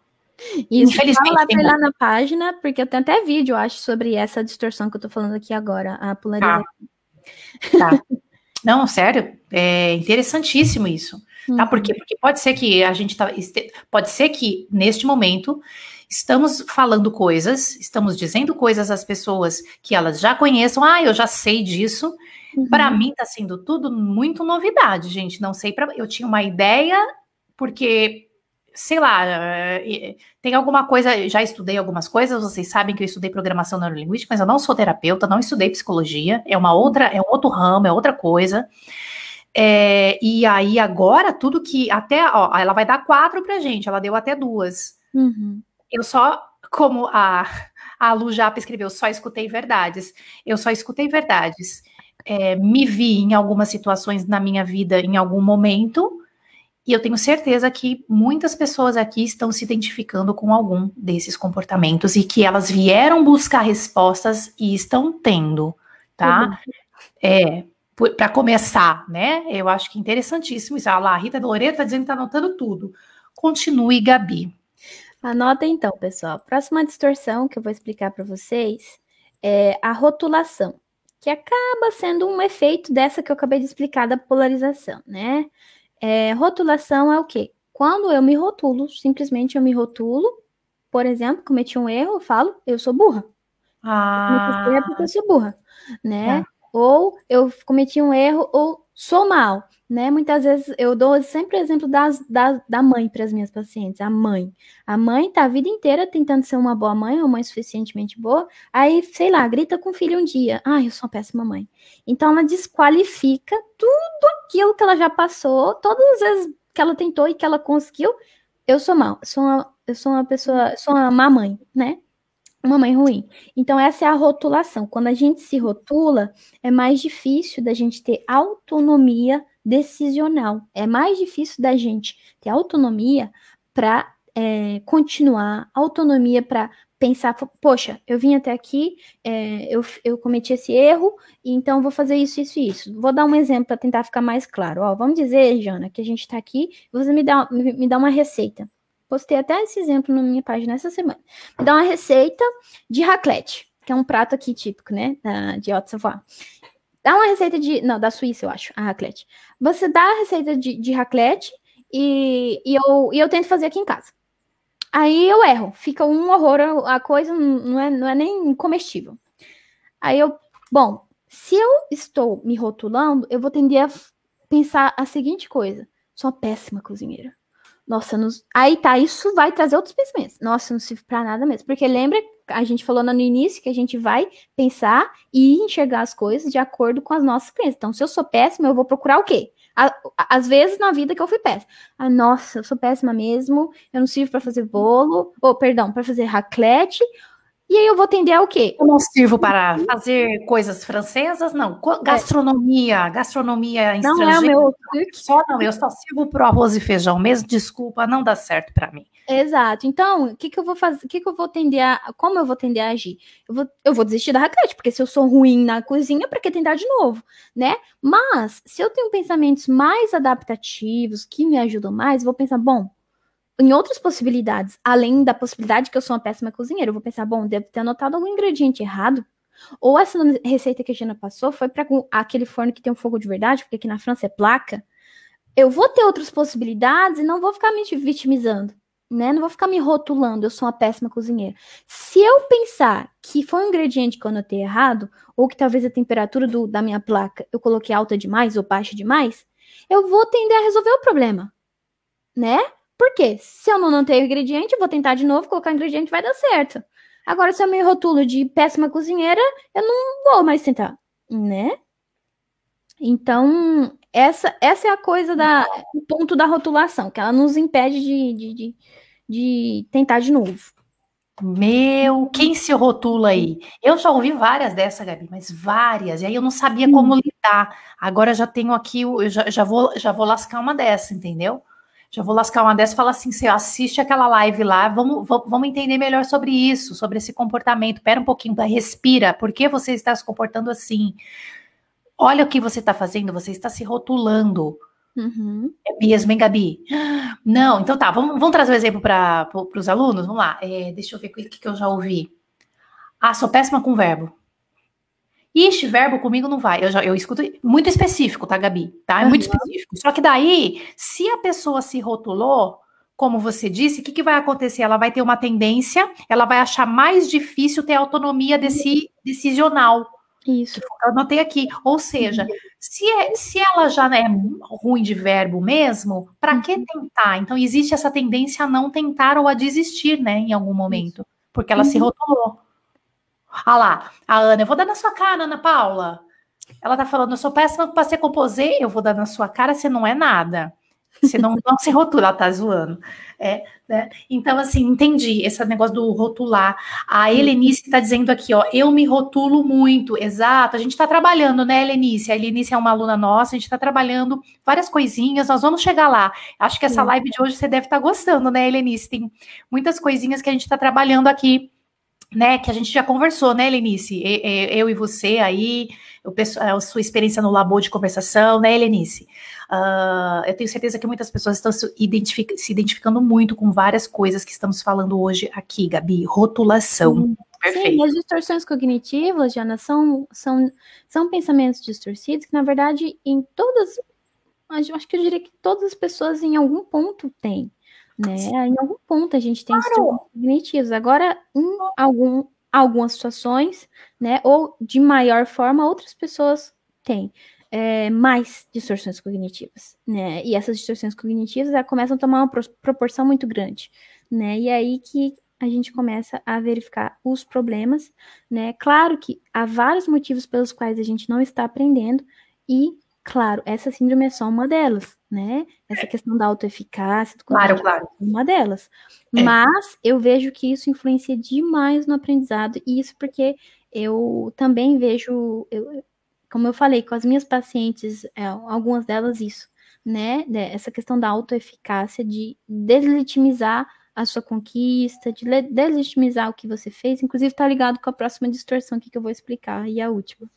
Speaker 1: Isso, Infelizmente, lá, lá
Speaker 2: na página, porque eu tenho até vídeo, eu acho, sobre essa distorção que eu tô falando aqui agora, a polarização.
Speaker 1: Tá. tá. Não, sério, é interessantíssimo isso, tá? Uhum. Por quê? Porque pode ser que a gente tá, pode ser que neste momento estamos falando coisas, estamos dizendo coisas às pessoas que elas já conheçam, ah, eu já sei disso. Uhum. Para mim está sendo tudo muito novidade, gente. Não sei para eu tinha uma ideia porque sei lá, eh, tem alguma coisa, já estudei algumas coisas, vocês sabem que eu estudei programação neurolinguística, mas eu não sou terapeuta, não estudei psicologia, é uma outra, é um outro ramo, é outra coisa. É, e aí agora tudo que até ó, ela vai dar quatro pra gente, ela deu até duas. Uhum. Eu só, como a, a Lu Japa escreveu, só escutei verdades. Eu só escutei verdades. É, me vi em algumas situações na minha vida em algum momento, e eu tenho certeza que muitas pessoas aqui estão se identificando com algum desses comportamentos e que elas vieram buscar respostas e estão tendo, tá? Uhum. É, para começar, né? Eu acho que é interessantíssimo isso. Ah lá, a Rita Loreto está dizendo que está anotando tudo. Continue, Gabi. Anota então, pessoal. Próxima
Speaker 2: distorção que eu vou explicar para vocês é a rotulação, que acaba sendo um efeito dessa que eu acabei de explicar da polarização, né? É, rotulação é o quê? Quando eu me rotulo, simplesmente eu me rotulo, por exemplo, cometi um erro, eu falo, eu sou burra.
Speaker 1: Ah. Eu me é porque
Speaker 2: eu sou burra, né? Tá. Ou eu cometi um erro, ou sou mal, né? Muitas vezes eu dou sempre o exemplo das, da da mãe para as minhas pacientes, a mãe. A mãe tá a vida inteira tentando ser uma boa mãe, uma mãe suficientemente boa, aí, sei lá, grita com o filho um dia, ah, eu sou uma péssima mãe. Então ela desqualifica tudo aquilo que ela já passou, todas as vezes que ela tentou e que ela conseguiu, eu sou mal, sou uma, eu sou uma pessoa, sou uma má mãe, né? uma mãe ruim. Então, essa é a rotulação. Quando a gente se rotula, é mais difícil da gente ter autonomia decisional. É mais difícil da gente ter autonomia para é, continuar, autonomia para pensar, poxa, eu vim até aqui, é, eu, eu, cometi esse erro, então vou fazer isso, isso e isso. Vou dar um exemplo para tentar ficar mais claro. Ó, vamos dizer, Jana, que a gente está aqui, você me dá, me dá uma receita postei até esse exemplo na minha página essa semana. Me dá uma receita de raclette, que é um prato aqui típico, né, de Haute Savoie. Dá uma receita de, não, da Suíça, eu acho, a raclette. Você dá a receita de, de raclette e, e, eu, e eu tento fazer aqui em casa. Aí eu erro, fica um horror, a coisa não é, não é nem comestível. Aí eu, bom, se eu estou me rotulando, eu vou tender a pensar a seguinte coisa: sou uma péssima cozinheira. Nossa, não... aí tá, isso vai trazer outros pensamentos. Nossa, não sirve para nada mesmo. Porque lembra, a gente falou no início que a gente vai pensar e enxergar as coisas de acordo com as nossas crenças. Então, se eu sou péssima, eu vou procurar o quê? Às vezes na vida que eu fui péssima. Ah, nossa, eu sou péssima mesmo, eu não sirvo para fazer bolo, ou oh, perdão, para fazer raclete,
Speaker 1: e aí eu vou tender ao quê? Eu não sirvo para uhum. fazer coisas francesas, não. É. Gastronomia, gastronomia não é estrangeira. Não é meu... Só não, eu só sirvo para arroz e feijão mesmo. Desculpa, não dá certo para mim.
Speaker 2: Exato. Então, o que, que eu vou fazer? O que, que eu vou tender a. Como eu vou atender a agir? Eu vou, eu vou desistir da raquete, porque se eu sou ruim na cozinha, para que tentar de novo, né? Mas, se eu tenho pensamentos mais adaptativos, que me ajudam mais, vou pensar, bom, em outras possibilidades, além da possibilidade que eu sou uma péssima cozinheira. Eu vou pensar, bom, devo ter anotado algum ingrediente errado. Ou essa receita que a Gina passou foi para aquele forno que tem um fogo de verdade, porque aqui na França é placa. Eu vou ter outras possibilidades e não vou ficar me vitimizando, né? Não vou ficar me rotulando, eu sou uma péssima cozinheira. Se eu pensar que foi um ingrediente que eu anotei errado, ou que talvez a temperatura do, da minha placa eu coloquei alta demais ou baixa demais, eu vou tender a resolver o problema, né? Por quê? Se eu não notei o ingrediente, vou tentar de novo, colocar o ingrediente, vai dar certo. Agora, se eu me rotulo de péssima cozinheira, eu não vou mais tentar, né? Então, essa, essa é a coisa da o ponto da
Speaker 1: rotulação, que ela nos impede de, de, de, de tentar de novo. Meu, quem se rotula aí? Eu já ouvi várias dessa, Gabi, mas várias. E aí eu não sabia como uhum. lidar. Agora já tenho aqui, eu já, já, vou, já vou lascar uma dessa, entendeu? já vou lascar uma dessa e falar assim: você assiste aquela live lá, vamos, vamos entender melhor sobre isso, sobre esse comportamento. Pera um pouquinho, respira, por que você está se comportando assim? Olha o que você está fazendo, você está se rotulando. Uhum. É mesmo, hein, Gabi? Não, então tá, vamos, vamos trazer um exemplo para os alunos? Vamos lá, é, deixa eu ver o que, que eu já ouvi. Ah, sou péssima com verbo. Ixi, verbo comigo não vai. Eu, já, eu escuto muito específico, tá, Gabi? Tá? É muito específico. Só que daí, se a pessoa se rotulou, como você disse, o que, que vai acontecer? Ela vai ter uma tendência, ela vai achar mais difícil ter autonomia desse decisional. Isso. Eu anotei aqui. Ou seja, se, é, se ela já né, é ruim de verbo mesmo, para que uhum. tentar? Então, existe essa tendência a não tentar ou a desistir, né, em algum momento, porque ela uhum. se rotulou. Ah lá, a Ana, eu vou dar na sua cara, Ana Paula. Ela tá falando, eu sou péssima para ser composer, eu vou dar na sua cara, você não é nada. Você não, não se rotula, ela tá zoando. É, né? Então, assim, entendi esse negócio do rotular. A Helenice está dizendo aqui, ó, eu me rotulo muito. Exato, a gente está trabalhando, né, Helenice? A Helenice é uma aluna nossa, a gente está trabalhando várias coisinhas, nós vamos chegar lá. Acho que essa live de hoje você deve estar tá gostando, né, Helenice? Tem muitas coisinhas que a gente está trabalhando aqui né, que a gente já conversou, né, Lenice? Eu e você aí, a sua experiência no labor de conversação, né, Lenice? Uh, eu tenho certeza que muitas pessoas estão se, identific se, identificando muito com várias coisas que estamos falando hoje aqui, Gabi. Rotulação. Sim,
Speaker 2: Perfeito. Sim, as distorções cognitivas, Jana, são, são, são pensamentos distorcidos que, na verdade, em todas. Acho que eu diria que todas as pessoas em algum ponto têm. Né? Em algum ponto a gente tem claro. cognitivos. Agora, em algum, algumas situações, né? Ou de maior forma, outras pessoas têm. É, mais distorções cognitivas, né? E essas distorções cognitivas começam a tomar uma proporção muito grande, né? E é aí que a gente começa a verificar os problemas, né? Claro que há vários motivos pelos quais a gente não está aprendendo e, claro, essa síndrome é só uma delas, né? Essa questão da autoeficácia, do claro, claro. É uma delas. É. Mas eu vejo que isso influencia demais no aprendizado, e isso porque eu também vejo, eu, como eu falei, com as minhas pacientes, é, algumas delas isso, né? Essa questão da autoeficácia, de deslegitimizar a sua conquista, de deslegitimizar o que
Speaker 1: você fez, inclusive está ligado com a
Speaker 2: próxima distorção que eu vou explicar, e a última.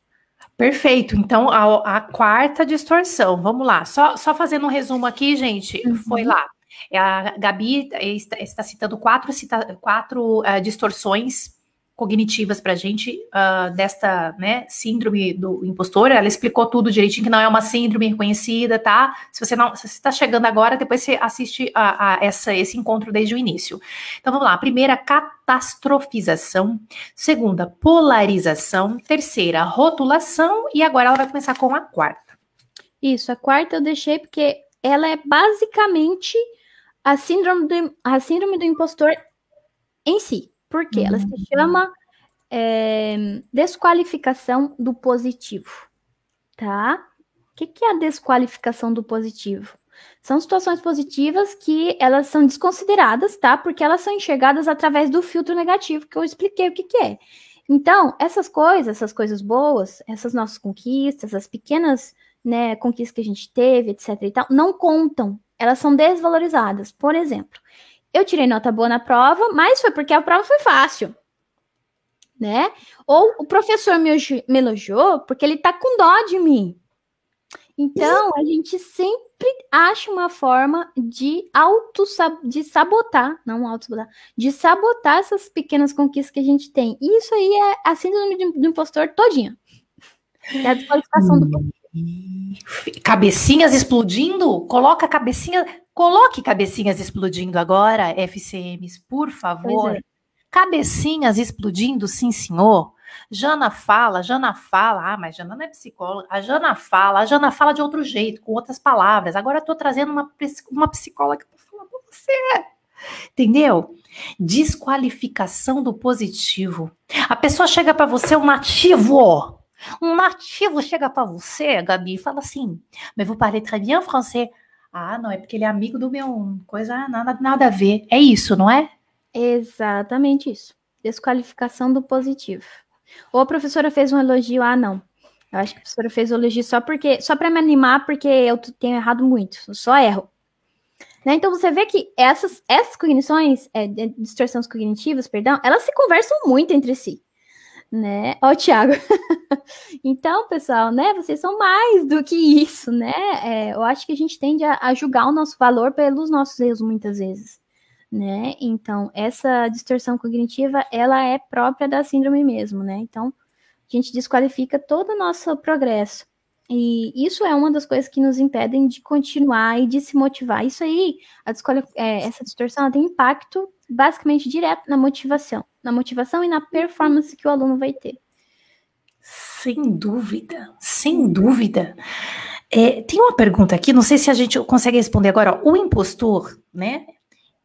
Speaker 1: Perfeito. Então, a, a, quarta distorção, vamos lá. Só, só fazendo um resumo aqui, gente, uhum. foi lá. É a Gabi eh, está, citando quatro, cita, quatro uh, distorções cognitivas para a gente uh, desta né, síndrome do impostor. Ela explicou tudo direitinho, que não é uma síndrome reconhecida, tá? Se você não está chegando agora, depois você assiste a, a essa, esse encontro desde o início. Então vamos lá. Primeira, catastrofização. Segunda, polarização. Terceira, rotulação. E agora ela vai começar com a quarta. Isso, a quarta eu deixei porque ela é basicamente
Speaker 2: a síndrome do, a síndrome do impostor em si. Por quê? Uhum. Ela se uhum. chama é, desqualificação do positivo, tá? O que, que é a desqualificação do positivo? São situações positivas que elas são desconsideradas, tá? Porque elas são enxergadas através do filtro negativo que eu expliquei o que, que é. Então, essas coisas, essas coisas boas, essas nossas conquistas, as pequenas né, conquistas que a gente teve, etc. e tal, não contam, elas são desvalorizadas. Por exemplo, eu tirei nota boa na prova, mas foi porque a prova foi fácil. Né? Ou o professor me, me elogiou porque ele tá com dó de mim. Então, a gente sempre acha uma forma de auto de sabotar, não auto sabotar, de sabotar essas pequenas conquistas que a gente tem. E isso aí é a síndrome do impostor todinha. É a desqualificação do hum.
Speaker 1: cabecinhas explodindo, coloca a cabecinha Coloque cabecinhas explodindo agora, FCMs, por favor. É. Cabecinhas explodindo, sim, senhor. Jana fala, Jana fala, ah, mas Jana não é psicóloga. A Jana fala, a Jana fala de outro jeito, com outras palavras. Agora eu tô trazendo uma, uma psicóloga para falar pra você. Entendeu? Desqualificação do positivo. A pessoa chega para você, um nativo. Um nativo chega para você, Gabi, e fala assim: Mas vous parlez très bien français. Ah, não, é porque ele é amigo do meu coisa, nada, nada a ver. É isso, não é? Exatamente isso.
Speaker 2: Desqualificação do positivo. Ou a professora fez um elogio, ah, não. Eu acho que a professora fez um elogio só porque, só para me animar, porque eu tenho errado muito. Eu só erro. Né? Então você vê que essas, essas cognições, é, é distorções cognitivas, perdão, elas se conversam muito entre si né? Ó, Tiago. Thiago. então, pessoal, né? Vocês são mais do que isso, né? É, eu acho que a gente tende a, a julgar o nosso valor pelos nossos erros muitas vezes, né? Então, essa distorção cognitiva, ela é própria da síndrome mesmo, né? Então, a gente desqualifica todo o nosso progresso. E isso é uma das coisas que nos impedem de continuar e de se motivar. Isso aí, a é, essa distorção tem impacto basicamente direto na motivação na motivação e na performance que o aluno vai ter.
Speaker 1: Sem dúvida, sem dúvida. É, tem uma pergunta aqui, não sei se a gente consegue responder agora. o impostor, né?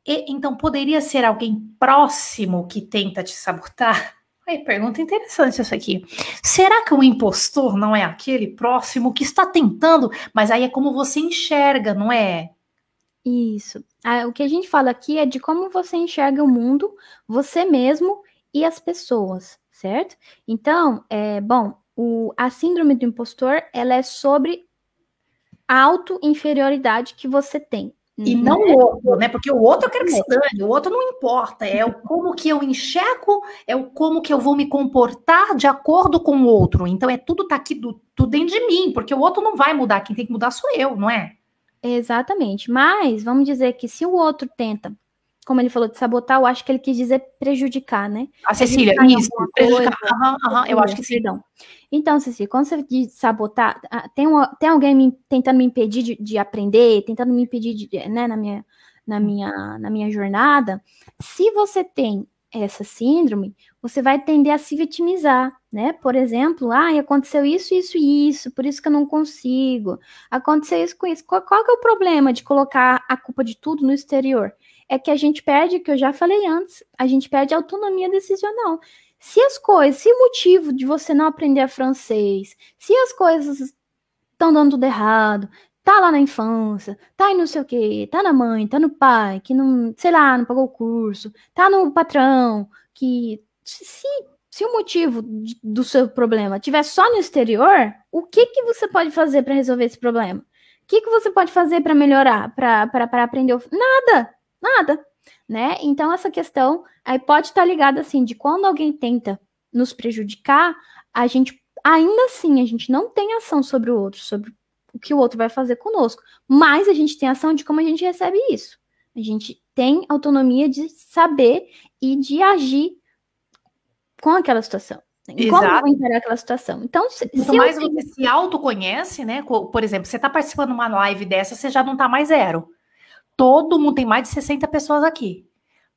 Speaker 1: E, então poderia ser alguém próximo que tenta te sabotar? É, pergunta interessante essa aqui. Será que o impostor não é aquele próximo que está tentando, mas aí é como você enxerga, não é,
Speaker 2: isso. Ah, o que a gente fala aqui é de como você enxerga o mundo, você mesmo e as pessoas, certo? Então, é bom. O, a síndrome do impostor, ela é sobre a auto-inferioridade que você tem. E né? não o
Speaker 1: outro, né? Porque o outro eu quero que se dane, o outro não importa. É o como que eu enxergo, é o como que eu vou me comportar de acordo com o outro. Então é tudo tá aqui do, tudo dentro de mim, porque o outro não vai mudar, quem tem que mudar sou eu, não é? Exatamente. Mas vamos
Speaker 2: dizer que se o outro tenta, como ele falou de sabotar, eu acho que ele quis dizer prejudicar, né? A ah, Cecília, prejudicar isso, prejudicar. Aham, aham, eu acho que sim. Perdão. Então, Cecília, quando você diz sabotar, ah, tem, um, tem alguém me, tentando me impedir de, de, aprender, tentando me impedir de, né, na minha, na minha, na minha jornada. Se você tem essa síndrome, você vai tender a se vitimizar, né? Por exemplo, ah, aconteceu isso, isso e isso, por isso que eu não consigo. Aconteceu isso com isso. Qual, qual que é o problema de colocar a culpa de tudo no exterior? É que a gente perde, que eu já falei antes, a gente perde a autonomia decisional. Se as coisas, se o motivo de você não aprender francês, se as coisas estão dando tudo errado, tá lá na infância, tá em não sei o quê, tá na mãe, tá no pai, que não, sei lá, não pagou o curso, tá no patrão, que se, se o motivo de, do seu problema tiver só no exterior, o que que você pode fazer para resolver esse problema? O que que você pode fazer para melhorar, para aprender? Nada, nada, né? Então essa questão aí pode estar tá ligada assim de quando alguém tenta nos prejudicar, a gente ainda assim a gente não tem ação sobre o outro, sobre o que o outro vai fazer conosco. Mas a gente tem ação de como a gente recebe isso. A gente tem autonomia de saber e de agir com aquela situação. Né? Em como Exato. eu aquela situação? Então, se, Quanto se mais eu... você
Speaker 1: se autoconhece, né? Por exemplo, você está participando de uma live dessa, você já não está mais zero. Todo mundo tem mais de 60 pessoas aqui.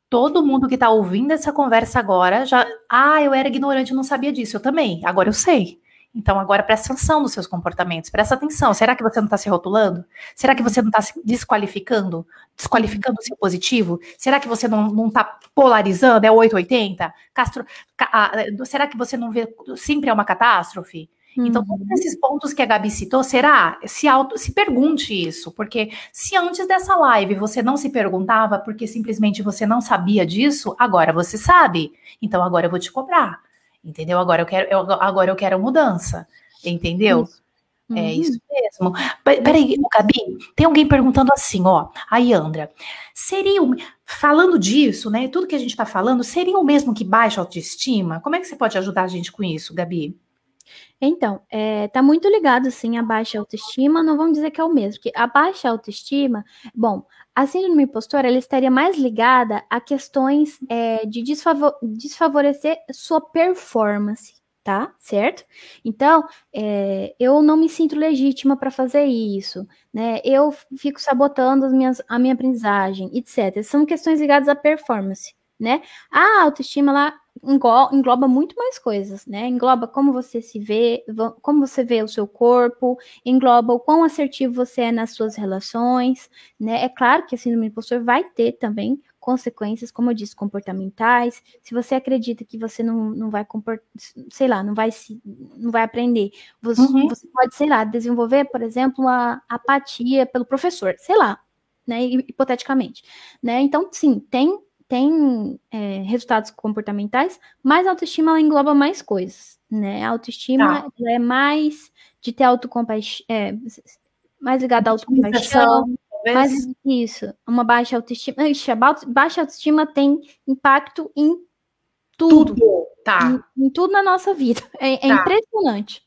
Speaker 1: Todo mundo que está ouvindo essa conversa agora já. Ah, eu era ignorante, eu não sabia disso. Eu também. Agora eu sei. Então, agora presta atenção nos seus comportamentos, presta atenção. Será que você não está se rotulando? Será que você não está se desqualificando? Desqualificando o seu positivo? Será que você não está polarizando? É 880? Castro, ca, será que você não vê sempre é uma catástrofe? Então, uhum. Então, todos esses pontos que a Gabi citou, será? Se, auto, se pergunte isso, porque se antes dessa live você não se perguntava, porque simplesmente você não sabia disso, agora você sabe. Então, agora eu vou te cobrar entendeu? Agora eu quero, eu, agora eu quero mudança, entendeu? Isso. Uhum. É uhum. isso mesmo. Peraí, Gabi, tem alguém perguntando assim, ó, a Yandra, seria, falando disso, né, tudo que a gente está falando, seria o mesmo que baixa autoestima? Como é que você pode ajudar a gente com isso, Gabi?
Speaker 2: Então, é, tá muito ligado, sim, à baixa autoestima. Não vamos dizer que é o mesmo, que a baixa autoestima, bom, a síndrome impostora ela estaria mais ligada a questões é, de desfavor desfavorecer sua performance, tá? Certo? Então, é, eu não me sinto legítima para fazer isso, né? Eu fico sabotando minhas, a minha aprendizagem, etc. São questões ligadas à performance, né? A autoestima, ela engloba muito mais coisas, né? Engloba como você se vê, como você vê o seu corpo, engloba o quão assertivo você é nas suas relações, né? É claro que a síndrome do impostor vai ter também consequências, como eu disse, comportamentais. Se você acredita que você não, não vai comportar, sei lá, não vai se, não vai aprender, você, uhum. você pode, sei lá, desenvolver, por exemplo, a apatia pelo professor, sei lá, né, hipoteticamente, né? Então, sim, tem tem é, resultados comportamentais, mas a autoestima ela engloba mais coisas, né? A autoestima tá. é mais de ter autocompaixão, é, mais ligada à autocompaixão, mas isso, uma baixa autoestima. Ixi, baixa autoestima tem impacto em tudo. tudo. Tá. Em, em, tudo na nossa vida. É, é tá. é impressionante.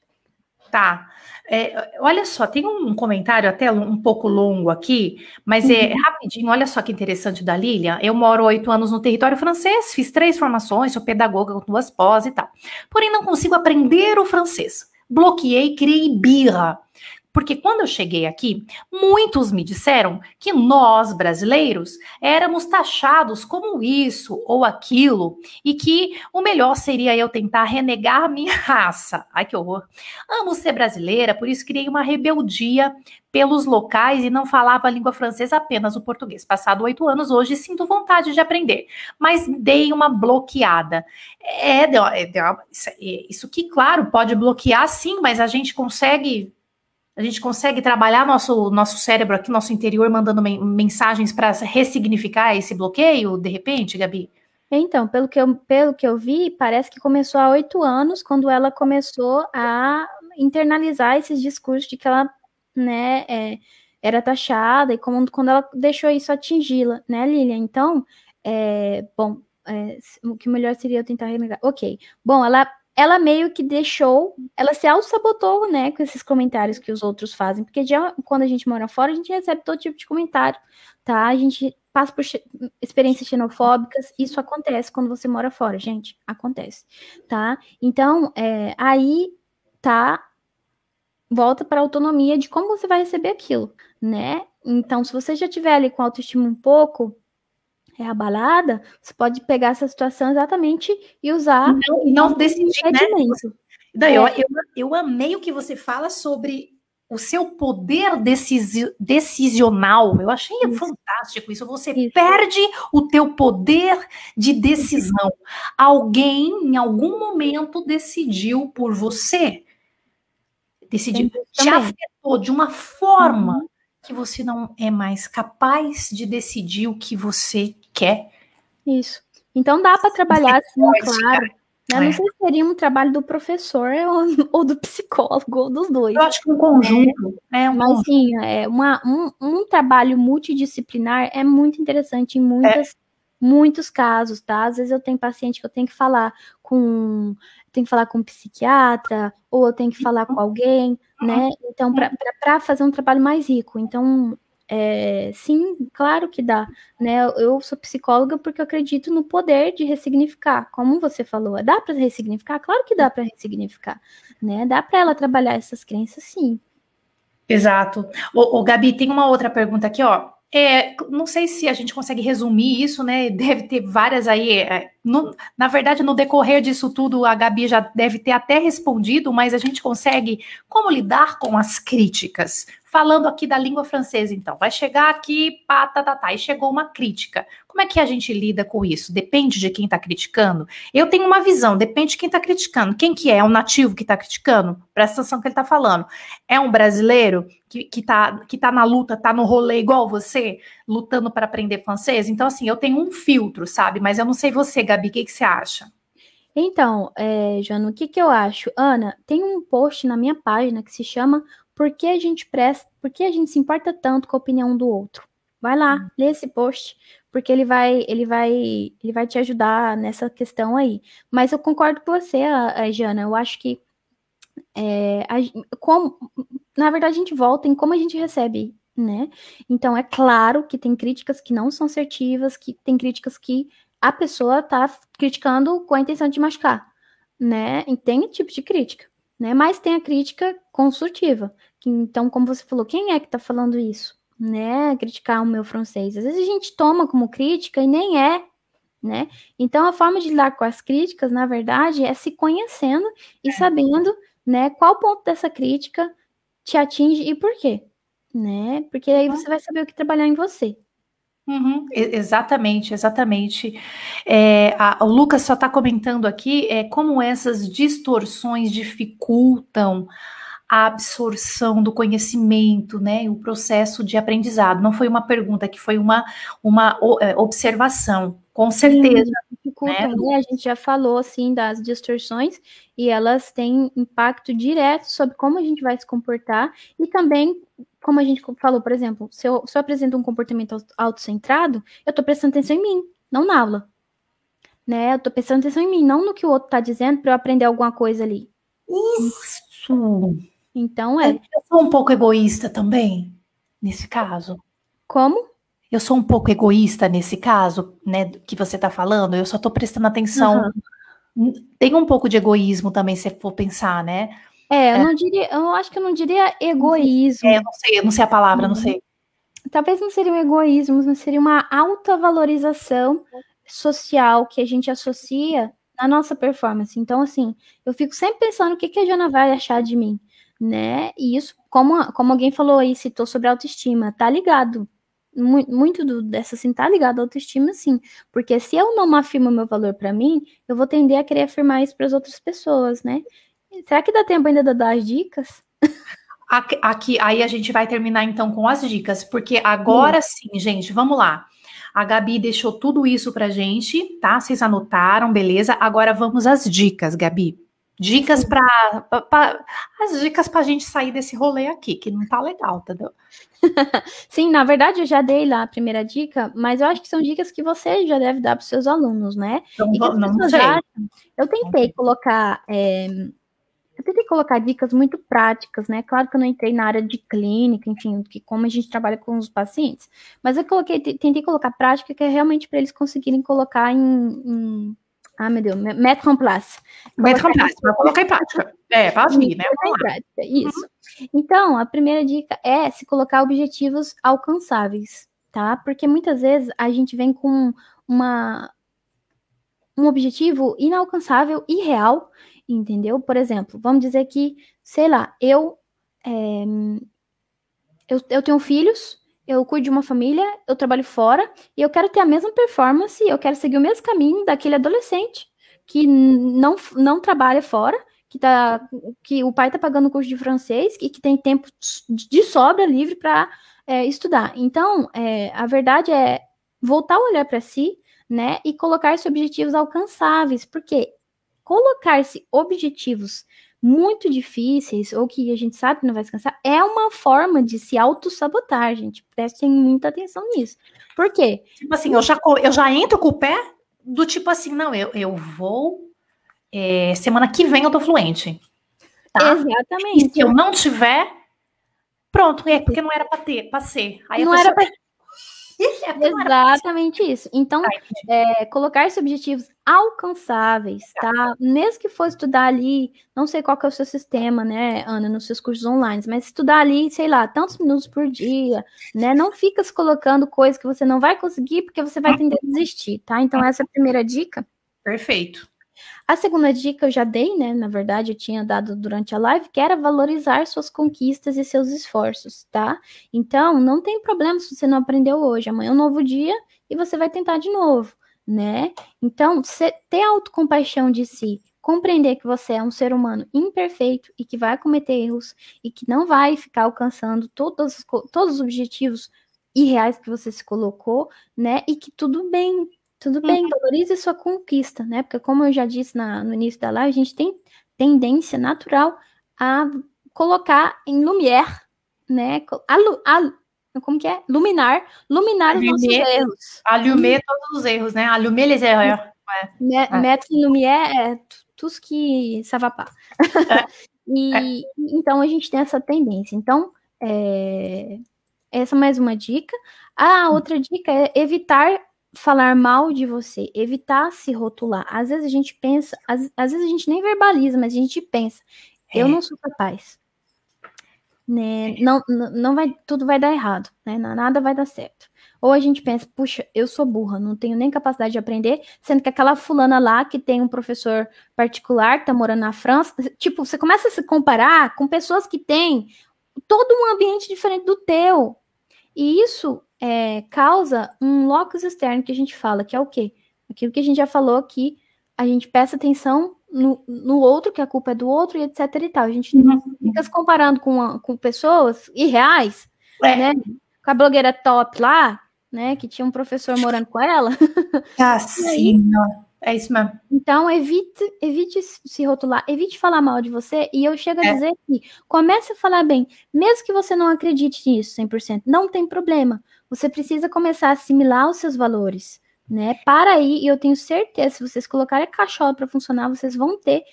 Speaker 1: Tá. É, olha só, tem um comentário até um pouco longo aqui, mas é uhum. rapidinho. Olha só que interessante da Lilian. Eu moro oito anos no território francês, fiz três formações, sou pedagoga com duas pós e tal. Porém, não consigo aprender o francês. Bloqueei, criei birra. Porque quando eu cheguei aqui, muitos me disseram que nós, brasileiros, éramos taxados como isso ou aquilo e que o melhor seria eu tentar renegar a minha raça. Ai, que horror. Amo ser brasileira, por isso criei uma rebeldia pelos locais e não falava a língua francesa, apenas o português. Passado oito anos, hoje sinto vontade de aprender, mas dei uma bloqueada. É, deu, é, deu, isso, é, isso que, claro, pode bloquear sim, mas a gente consegue a gente consegue trabalhar nosso, nosso cérebro aqui, nosso interior, mandando mensagens para ressignificar esse bloqueio, de repente, Gabi?
Speaker 2: Então, pelo que, eu, pelo que eu vi, parece que começou há oito anos, quando ela começou a internalizar esses discursos de que ela né, é, era taxada e como, quando ela deixou isso atingi-la, né, Lilian? Então, é, bom, é, o que melhor seria eu tentar renegar? Ok. Bom, ela ela meio que deixou, ela se auto-sabotou, né, com esses comentários que os outros fazem, porque já, quando a gente mora fora, a gente recebe todo tipo de comentário, tá? A gente passa por experiências xenofóbicas, isso acontece quando você mora fora, gente, acontece, tá? Então, é, aí tá volta para a autonomia de como você vai receber aquilo, né? Então, se você já tiver ali com autoestima um pouco, é abalada, você pode pegar essa situação exatamente e
Speaker 1: usar. Não, não decidir, né? Daí, é. eu, eu, eu amei o que você fala sobre o seu poder decisi decisional. Eu achei isso. fantástico isso. Você isso. perde o teu poder de decisão. Isso. Alguém, em algum momento, decidiu por você. Decidiu. Te afetou de uma forma uhum. que você não é mais capaz de decidir o que você quer. Isso. Então dá para trabalhar assim, claro.
Speaker 2: Né? É. Não sei se seria um trabalho do professor ou, ou, do psicólogo, ou dos dois. Eu acho que um conjunto. É, é um Mas conjunto. sim, é uma, um, um, trabalho multidisciplinar é muito interessante em muitas, é. muitos casos, tá? Às vezes eu tenho paciente que eu tenho que falar com tenho que falar com um psiquiatra, ou eu tenho que falar com uhum. alguém, né? Então, para fazer um trabalho mais rico. Então, é, sim, claro que dá. Né? Eu sou psicóloga porque eu acredito no poder de ressignificar, como você falou. Dá para ressignificar? Claro que dá para ressignificar. Né? Dá para ela trabalhar essas crenças, sim.
Speaker 1: Exato. O, o Gabi, tem uma outra pergunta aqui, ó. É, não sei se a gente consegue resumir isso, né? Deve ter várias aí é, no, na verdade, no decorrer disso tudo, a Gabi já deve ter até respondido, mas a gente consegue como lidar com as críticas. Falando aqui da língua francesa, então, vai chegar aqui, pá, tá, tá, tá, e chegou uma crítica. Como é que a gente lida com isso? Depende de quem está criticando? Eu tenho uma visão, depende de quem está criticando. Quem que é? É um nativo que está criticando? Presta atenção que ele está falando. É um brasileiro que, que, tá, que tá na luta, tá no rolê igual você, lutando para aprender francês? Então, assim, eu tenho um filtro, sabe? Mas eu não sei você, Gabi Gabi, o que, que você acha?
Speaker 2: Então, é, o que, que eu acho? Ana, tem um post na minha página que se chama Por que a gente presta, por que a gente se importa tanto com a opinião do outro? Vai lá, hum. lê esse post, porque ele vai, ele vai, ele vai te ajudar nessa questão aí. Mas eu concordo com você, a, a Jana. Eu acho que é, a, como, na verdade, a gente volta em como a gente recebe, né? Então, é claro que tem críticas que não são assertivas, que tem críticas que a pessoa tá criticando com a intenção de machucar, né? E tem tipo de crítica, né? Mas tem a crítica construtiva. Que, então, como você falou, quem é que tá falando isso? Né? Criticar o meu francês. Às vezes a gente toma como crítica e nem é, né? Então, a forma de lidar com as críticas, na verdade, é se conhecendo e sabendo, né, qual ponto dessa crítica
Speaker 1: te atinge e por quê, né? Porque aí você vai saber o que trabalhar em você. Uhum, exatamente, exatamente. É, a, o Lucas só está comentando aqui é, como essas distorções dificultam a absorção do conhecimento, né, o processo de aprendizado. Não foi uma pergunta, que foi uma, uma é, observação, com certeza. Sim, né? né?
Speaker 2: A gente já falou, assim, das distorções, e elas têm impacto direto sobre como a gente vai se comportar, e também como a gente falou, por exemplo, se eu, se eu apresento um comportamento autocentrado, eu estou prestando atenção em mim, não na aula. Né? Eu estou prestando atenção em mim, não no que o outro está dizendo para eu aprender alguma coisa ali.
Speaker 1: Isso!
Speaker 2: Então é. Eu
Speaker 1: sou um pouco egoísta também, nesse caso. Como? Eu sou um pouco egoísta nesse caso, né? Que você está falando, eu só estou prestando atenção. Uhum. Tem um pouco de egoísmo também, se for pensar, né? É, eu é. não
Speaker 2: diria, eu acho que eu não diria egoísmo. É, eu não sei, eu não sei a palavra, uhum. não sei. Talvez não seria um egoísmo, mas seria uma alta valorização social que a gente associa na nossa performance. Então, assim, eu fico sempre pensando o que, que a Jana vai achar de mim, né? E isso, como, como alguém falou aí, citou sobre autoestima, tá ligado. Muito, muito do, dessa, assim, tá ligado à autoestima, sim. Porque se eu não afirmo meu valor para mim, eu vou tender a querer afirmar isso para as outras pessoas, né? Será que dá tempo ainda de dar as dicas?
Speaker 1: Aqui, aqui, aí a gente vai terminar então com as dicas, porque agora sim, hum. sim gente, vamos lá. A Gabi deixou tudo isso pra gente, tá? Vocês anotaram, beleza? Agora vamos às dicas, Gabi. Dicas para as dicas para a gente sair desse rolê aqui, que não tá legal, tá? Sim, na verdade eu já dei lá a primeira dica,
Speaker 2: mas eu acho que são dicas que você já deve dar para seus alunos, né? Então, não, não sei. Acham. eu tentei colocar é, tentei colocar dicas muito práticas, né? Claro que eu não entrei na área de clínica, enfim, que como a gente trabalha com os pacientes, mas eu coloquei, tentei colocar prática que é realmente para eles conseguirem colocar em, em ah, meu Deus, metro en place. Mettre en place, para coloquei
Speaker 1: em prática. É, para agir, né? Prática,
Speaker 2: isso. Uhum. Então, a primeira dica é se colocar objetivos alcançáveis, tá? Porque muitas vezes a gente vem com uma, um objetivo inalcançável, irreal, entendeu? Por exemplo, vamos dizer que, sei lá, eu, é, eu, eu tenho filhos, eu cuido de uma família, eu trabalho fora e eu quero ter a mesma performance, eu quero seguir o mesmo caminho daquele adolescente que não, não trabalha fora, que, tá, que o pai está pagando o curso de francês e que tem tempo de sobra livre para é, eh, estudar. Então, é, a verdade é voltar a olhar para si, né, e colocar seus objetivos alcançáveis, porque colocar-se objetivos muito difíceis ou que a gente sabe que não vai descansar é uma forma de se auto-sabotar, gente. Prestem muita atenção nisso. Por quê?
Speaker 1: Tipo assim, eu já, eu já entro com o pé do tipo assim, não, eu, eu vou. É, semana que vem eu tô fluente. Tá? Exatamente. E se eu não tiver, pronto, é porque não era pra ter, pra ser. Aí não pessoa... era pra é
Speaker 2: Exatamente isso. Então, é, colocar esses objetivos alcançáveis, tá? Mesmo que for estudar ali, não sei qual que é o seu sistema, né, Ana, nos seus cursos online, mas estudar ali, sei lá, tantos minutos por dia, né? Não fica se colocando coisas que você não vai conseguir, porque você vai uhum. tender a desistir, tá? Então, essa é a primeira dica.
Speaker 1: Perfeito.
Speaker 2: A segunda dica eu já dei, né? Na verdade, eu tinha dado durante a live, que era valorizar suas conquistas e seus esforços, tá? Então, não tem problema se você não aprendeu hoje. Amanhã é um novo dia e você vai tentar de novo, né? Então, ter autocompaixão de si, compreender que você é um ser humano imperfeito e que vai cometer erros e que não vai ficar alcançando todos, todos os objetivos irreais que você se colocou, né? E que tudo bem, tudo uhum. bem, uhum. valorize sua conquista, né? Porque como eu já disse na, no início da live, a gente tem tendência natural a colocar em lumière, né? A, a, como que é? Luminar, luminar allumer, os nossos erros. Alumer uhum. todos os erros, né? Alumer les erreurs. Met, é. é. Mettre em lumière é tudo que savent pas. É. e, é. Então, a gente tem essa tendência. Então, é... essa é mais uma dica. A hum. outra dica é evitar falar mal de você, evitar se rotular. Às vezes a gente pensa, às, às vezes a gente nem verbaliza, mas a gente pensa, é. eu não sou capaz. Né? É. Não, não vai, tudo vai dar errado, né? Nada vai dar certo. Ou a gente pensa, puxa, eu sou burra, não tenho nem capacidade de aprender, sendo que aquela fulana lá que tem um professor particular, tá morando na França, tipo, você começa a se comparar com pessoas que têm todo um ambiente diferente do teu. E isso é, causa um locus externo que a gente fala, que é o quê? Aquilo que a gente já falou aqui, a gente presta atenção no, no outro, que a culpa é do outro, e etc e tal. A gente não uhum. fica se comparando com, com pessoas irreais, é. né? Com a blogueira top lá, né? Que tinha um professor morando com ela. Ah, sim, é isso mesmo. Então, evite, evite se rotular, evite falar mal de você, e eu chego a é. dizer que comece a falar bem, mesmo que você não acredite nisso 100%, não tem problema, você precisa começar a assimilar os seus valores, né? Para aí, e eu tenho certeza, se vocês colocarem a caixola para funcionar, vocês vão ter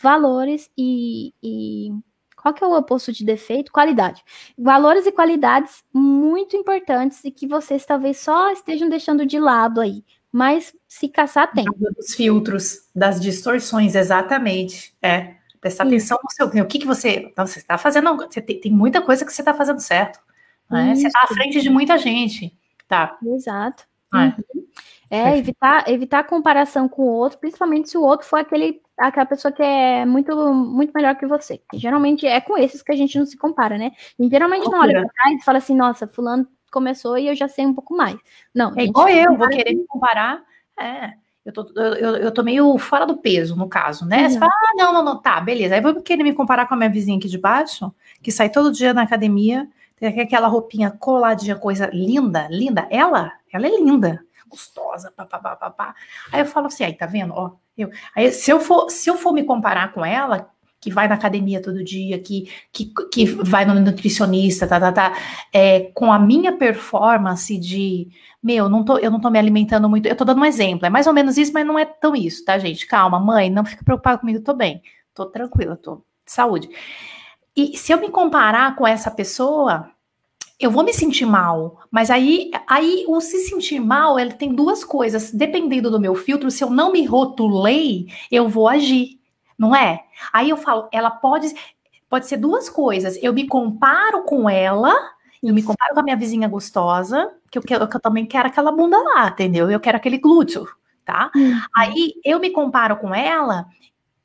Speaker 2: valores e, e, qual que é o oposto de defeito? Qualidade. Valores e qualidades muito importantes e que vocês talvez só estejam
Speaker 1: deixando de lado aí. Mas se caçar tem. Dos filtros, das distorções, exatamente. É. Prestar atenção no seu. O que, que você. Não, você está fazendo. Você tem, tem muita coisa que você está fazendo certo. Né? Você está à frente de muita gente. Tá. Exato. É, uhum.
Speaker 2: é evitar, evitar comparação com o outro, principalmente se o outro for aquele, aquela pessoa que é muito, muito melhor que você. geralmente é com esses que a gente não se compara, né? E, geralmente não olha pra trás e fala assim, nossa, fulano começou e eu já sei um pouco mais. Não. É igual eu, vou querer me
Speaker 1: comparar. É. Eu tô, eu, eu tô meio fora do peso, no caso, né? Uhum. Você fala, ah, não, não, não, tá, beleza. Aí vou querer me comparar com a minha vizinha aqui de baixo, que sai todo dia na academia, tem aquela roupinha coladinha, coisa linda, linda. Ela, ela é linda, gostosa, papapá, papá. Aí eu falo assim, aí tá vendo, ó, eu, aí se eu for, se eu for me comparar com ela, que vai na academia todo dia, que, que, que vai no nutricionista, tá, tá, tá, é, com a minha performance de, meu, não tô, eu não tô me alimentando muito, eu tô dando um exemplo, é mais ou menos isso, mas não é tão isso, tá, gente? Calma, mãe, não fica preocupada comigo, tô bem, tô tranquila, tô de saúde. E se eu me comparar com essa pessoa, eu vou me sentir mal, mas aí, aí o se sentir mal, ele tem duas coisas. Dependendo do meu filtro, se eu não me rotulei, eu vou agir, não é? Aí eu falo, ela pode, pode ser duas coisas. Eu me comparo com ela, eu me comparo com a minha vizinha gostosa, que eu, que eu, também quero aquela bunda lá, entendeu? Eu quero aquele glúteo, tá? Uhum. Aí eu me comparo com ela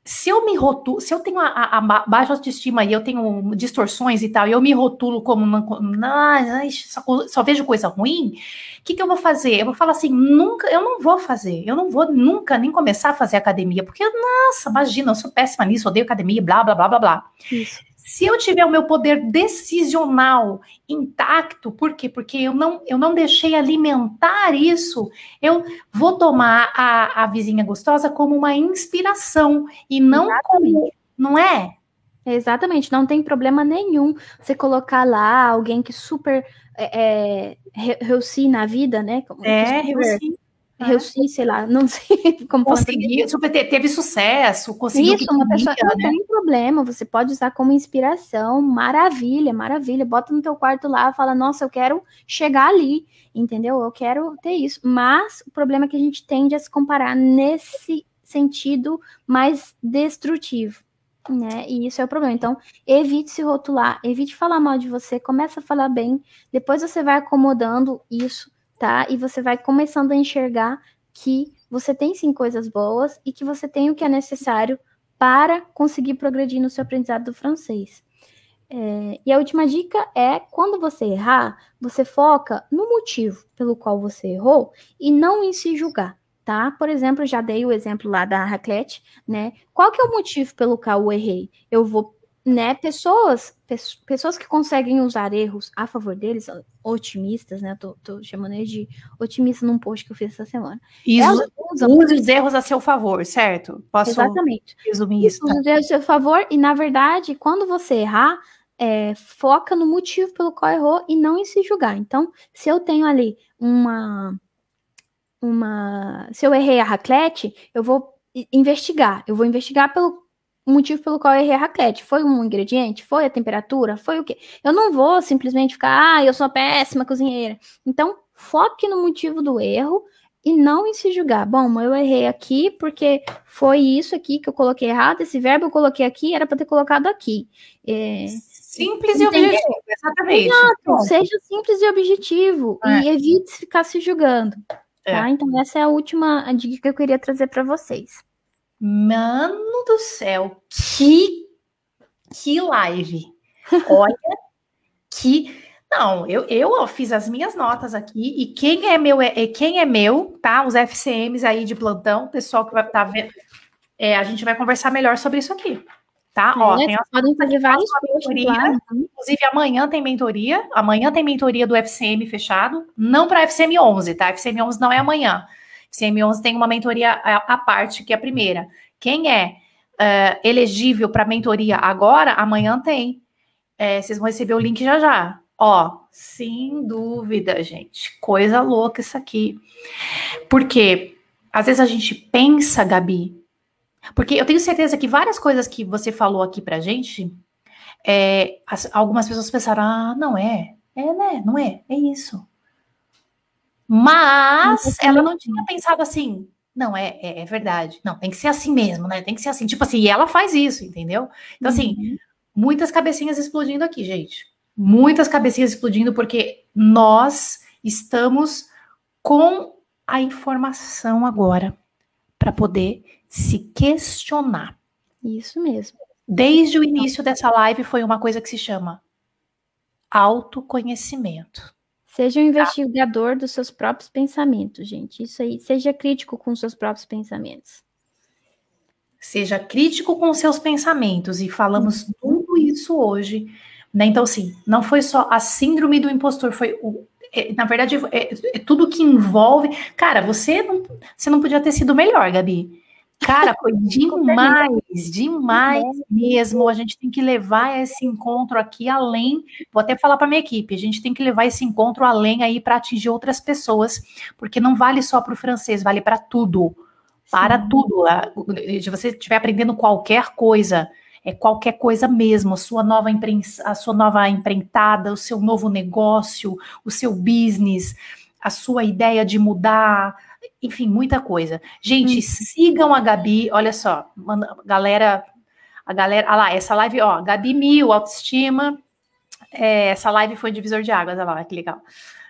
Speaker 1: se eu me rotulo, se eu tenho a, a, a, baixa autoestima e eu tenho distorções e tal, e eu me rotulo como não, só, só, vejo coisa ruim, o que, que eu vou fazer? Eu vou falar assim, nunca, eu não vou fazer, eu não vou nunca nem começar a fazer academia, porque, nossa, imagina, eu sou péssima nisso, odeio academia, blá, blá, blá, blá, blá. Isso. Se eu tiver o meu poder decisional intacto, por quê? Porque eu não, eu não deixei alimentar isso, eu vou tomar a, a vizinha gostosa como uma inspiração e não Exatamente. como. Não é? Exatamente, não tem problema nenhum você
Speaker 2: colocar lá alguém que super é, é, na vida, né? Como, é, super,
Speaker 1: eu tá. sei lá, não sei como Conseguiu, super, teve sucesso, conseguiu. Isso, uma pessoa né? não tem
Speaker 2: problema, você pode usar como inspiração, maravilha, maravilha. Bota no teu quarto lá, fala, nossa, eu quero chegar ali, entendeu? Eu quero ter isso. Mas o problema é que a gente tende a se comparar nesse sentido mais destrutivo. Né? E isso é o problema. Então, evite se rotular, evite falar mal de você, começa a falar bem, depois você vai acomodando isso tá? E você vai começando a enxergar que você tem sim coisas boas e que você tem o que é necessário para conseguir progredir no seu aprendizado do francês. É, e a última dica é: quando você errar, você foca no motivo pelo qual você errou e não em se julgar, tá? Por exemplo, já dei o exemplo lá da raclette, né? Qual que é o motivo pelo qual eu errei? Eu vou né, pessoas, pessoas que conseguem usar erros a favor deles, otimistas, né? Tô, tô chamando eles de otimista num post que eu fiz essa semana. Elas usam... os
Speaker 1: erros a seu favor, certo? Posso Exatamente.
Speaker 2: resumir isso? Use os erros a seu favor, e na verdade, quando você errar, é, foca no motivo pelo qual errou e não em se julgar. Então, se eu tenho ali uma. uma se eu errei a raclete, eu vou investigar. Eu vou investigar pelo o motivo pelo qual eu errei a raquete. Foi um ingrediente? Foi a temperatura? Foi o quê? Eu não vou simplesmente ficar, ah, eu sou péssima cozinheira. Então, foque no motivo do erro e não em se julgar. Bom, eu errei aqui porque foi isso aqui que eu coloquei errado, esse verbo eu coloquei aqui, era para ter colocado aqui. É... Simples e objetivo, exatamente. Exato, seja simples e objetivo é. e evite ficar se julgando. É. Tá? Então, essa é a última dica que eu queria trazer para vocês. Mano
Speaker 1: do céu, que que live. Olha que não, eu, eu fiz as minhas notas aqui e quem é meu é, é quem é meu, tá? Os FCMs aí de plantão, pessoal que vai estar tá vendo, é, a gente vai conversar melhor sobre isso aqui. Tá? É, Ó, tem as, podem fazer várias mentoria, inclusive amanhã tem mentoria, amanhã tem mentoria do FCM fechado, não para FCM 11, tá? FCM 11 não é amanhã. CM11 tem uma mentoria à parte, que é a primeira. Quem é uh, elegível para mentoria agora, amanhã tem. É, vocês vão receber o link já já. Ó, sem dúvida, gente. Coisa louca isso aqui. Porque às vezes a gente pensa, Gabi, porque eu tenho certeza que várias coisas que você falou aqui pra gente, é, as, algumas pessoas pensaram: ah, não é, é, né? Não é, é isso. Mas ela não tinha pensado assim, não, é, é, é, verdade. Não, tem que ser assim mesmo, né? Tem que ser assim. Tipo assim, e ela faz isso, entendeu? Então, assim, uhum. muitas cabecinhas explodindo aqui, gente. Muitas cabecinhas explodindo, porque nós estamos com a informação agora para poder se questionar. Isso mesmo. Desde o então início dessa live foi uma coisa que se chama autoconhecimento. Seja um tá. investigador dos seus próprios pensamentos, gente. Isso aí, seja
Speaker 2: crítico com os seus próprios pensamentos.
Speaker 1: Seja crítico com os seus pensamentos e falamos uhum. tudo isso hoje, né? Então sim, não foi só a síndrome do impostor, foi o é, na verdade, é, é tudo que envolve. Cara, você não, você não podia ter sido melhor, Gabi. Cara, foi demais, demais né? mesmo. A gente tem que levar esse encontro aqui além. Vou até falar para minha equipe, a gente tem que levar esse encontro além aí para atingir outras pessoas, porque não vale só para o francês, vale para tudo. Para Sim. tudo. Se você estiver aprendendo qualquer coisa, é qualquer coisa mesmo, a sua nova a sua nova empreitada, o seu novo negócio, o seu business, a sua ideia de mudar enfim, muita coisa. Gente, hum. sigam a Gabi, olha só, manda, galera, a galera, ah lá, essa live, ó, Gabi Mil, autoestima, é, essa live foi divisor de águas, olha lá, que legal.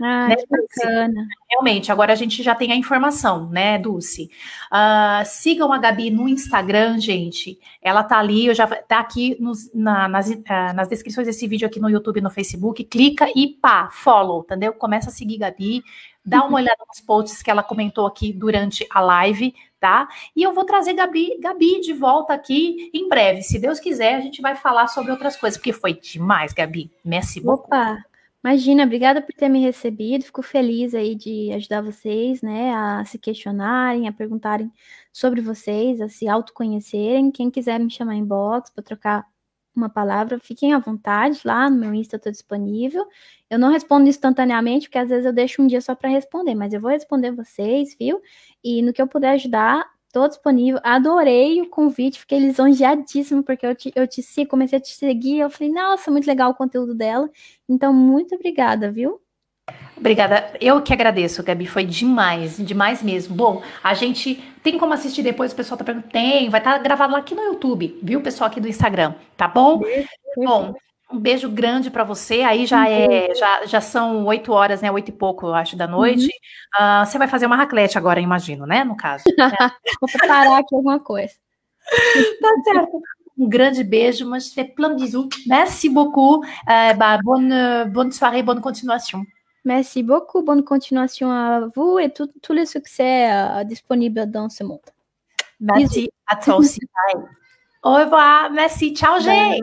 Speaker 1: Ah, né, que bacana. Realmente, agora a gente já tem a informação, né, Dulce? Uh, sigam a Gabi no Instagram, gente. Ela tá ali, eu já tá aqui nos, na, nas, uh, nas descrições desse vídeo aqui no YouTube e no Facebook. Clica e pá, follow, entendeu? Começa a seguir Gabi dá uma olhada nos posts que ela comentou aqui durante a live, tá? E eu vou trazer Gabi, Gabi de volta aqui em breve. Se Deus quiser, a gente vai falar sobre outras coisas, porque foi demais, Gabi. Messi,
Speaker 2: Opa! Imagina, obrigada por ter me recebido. Fico feliz aí de ajudar vocês, né, a se questionarem, a perguntarem sobre vocês, a se autoconhecerem. Quem quiser me chamar em box para trocar uma palavra, fiquem à vontade lá no meu Insta, eu tô disponível. Eu não respondo instantaneamente, porque às vezes eu deixo um dia só para responder, mas eu vou responder vocês, viu? E no que eu puder ajudar, tô disponível. Adorei o convite, fiquei lisonjeadíssima, porque eu te, eu te comecei a te seguir, eu falei, nossa, muito legal o conteúdo dela. Então, muito obrigada, viu?
Speaker 1: Obrigada. Eu que agradeço, Gabi. Foi demais, demais mesmo. Bom, a gente tem como assistir depois, o pessoal tá perguntando. Tem, vai estar tá gravado lá aqui no YouTube, viu, pessoal aqui do Instagram, tá bom? Beijo, bom, um beijo grande para você. Aí já é, já, já são oito horas, né? Oito e pouco, eu acho, da noite. Uhum. Uh, você vai fazer uma raclete agora, imagino, né? No caso. Né? Vou preparar aqui alguma coisa. tá certo. Um grande beijo, mas fais plein de bisous. Merci beaucoup. Uh, bah, bonne,
Speaker 2: bonne soirée, bonne continuation. Merci beaucoup. Bonne continuation à vous et tous les succès euh, disponibles dans ce monde. Merci. À toi aussi.
Speaker 1: Au revoir. Merci. Ciao, Jay.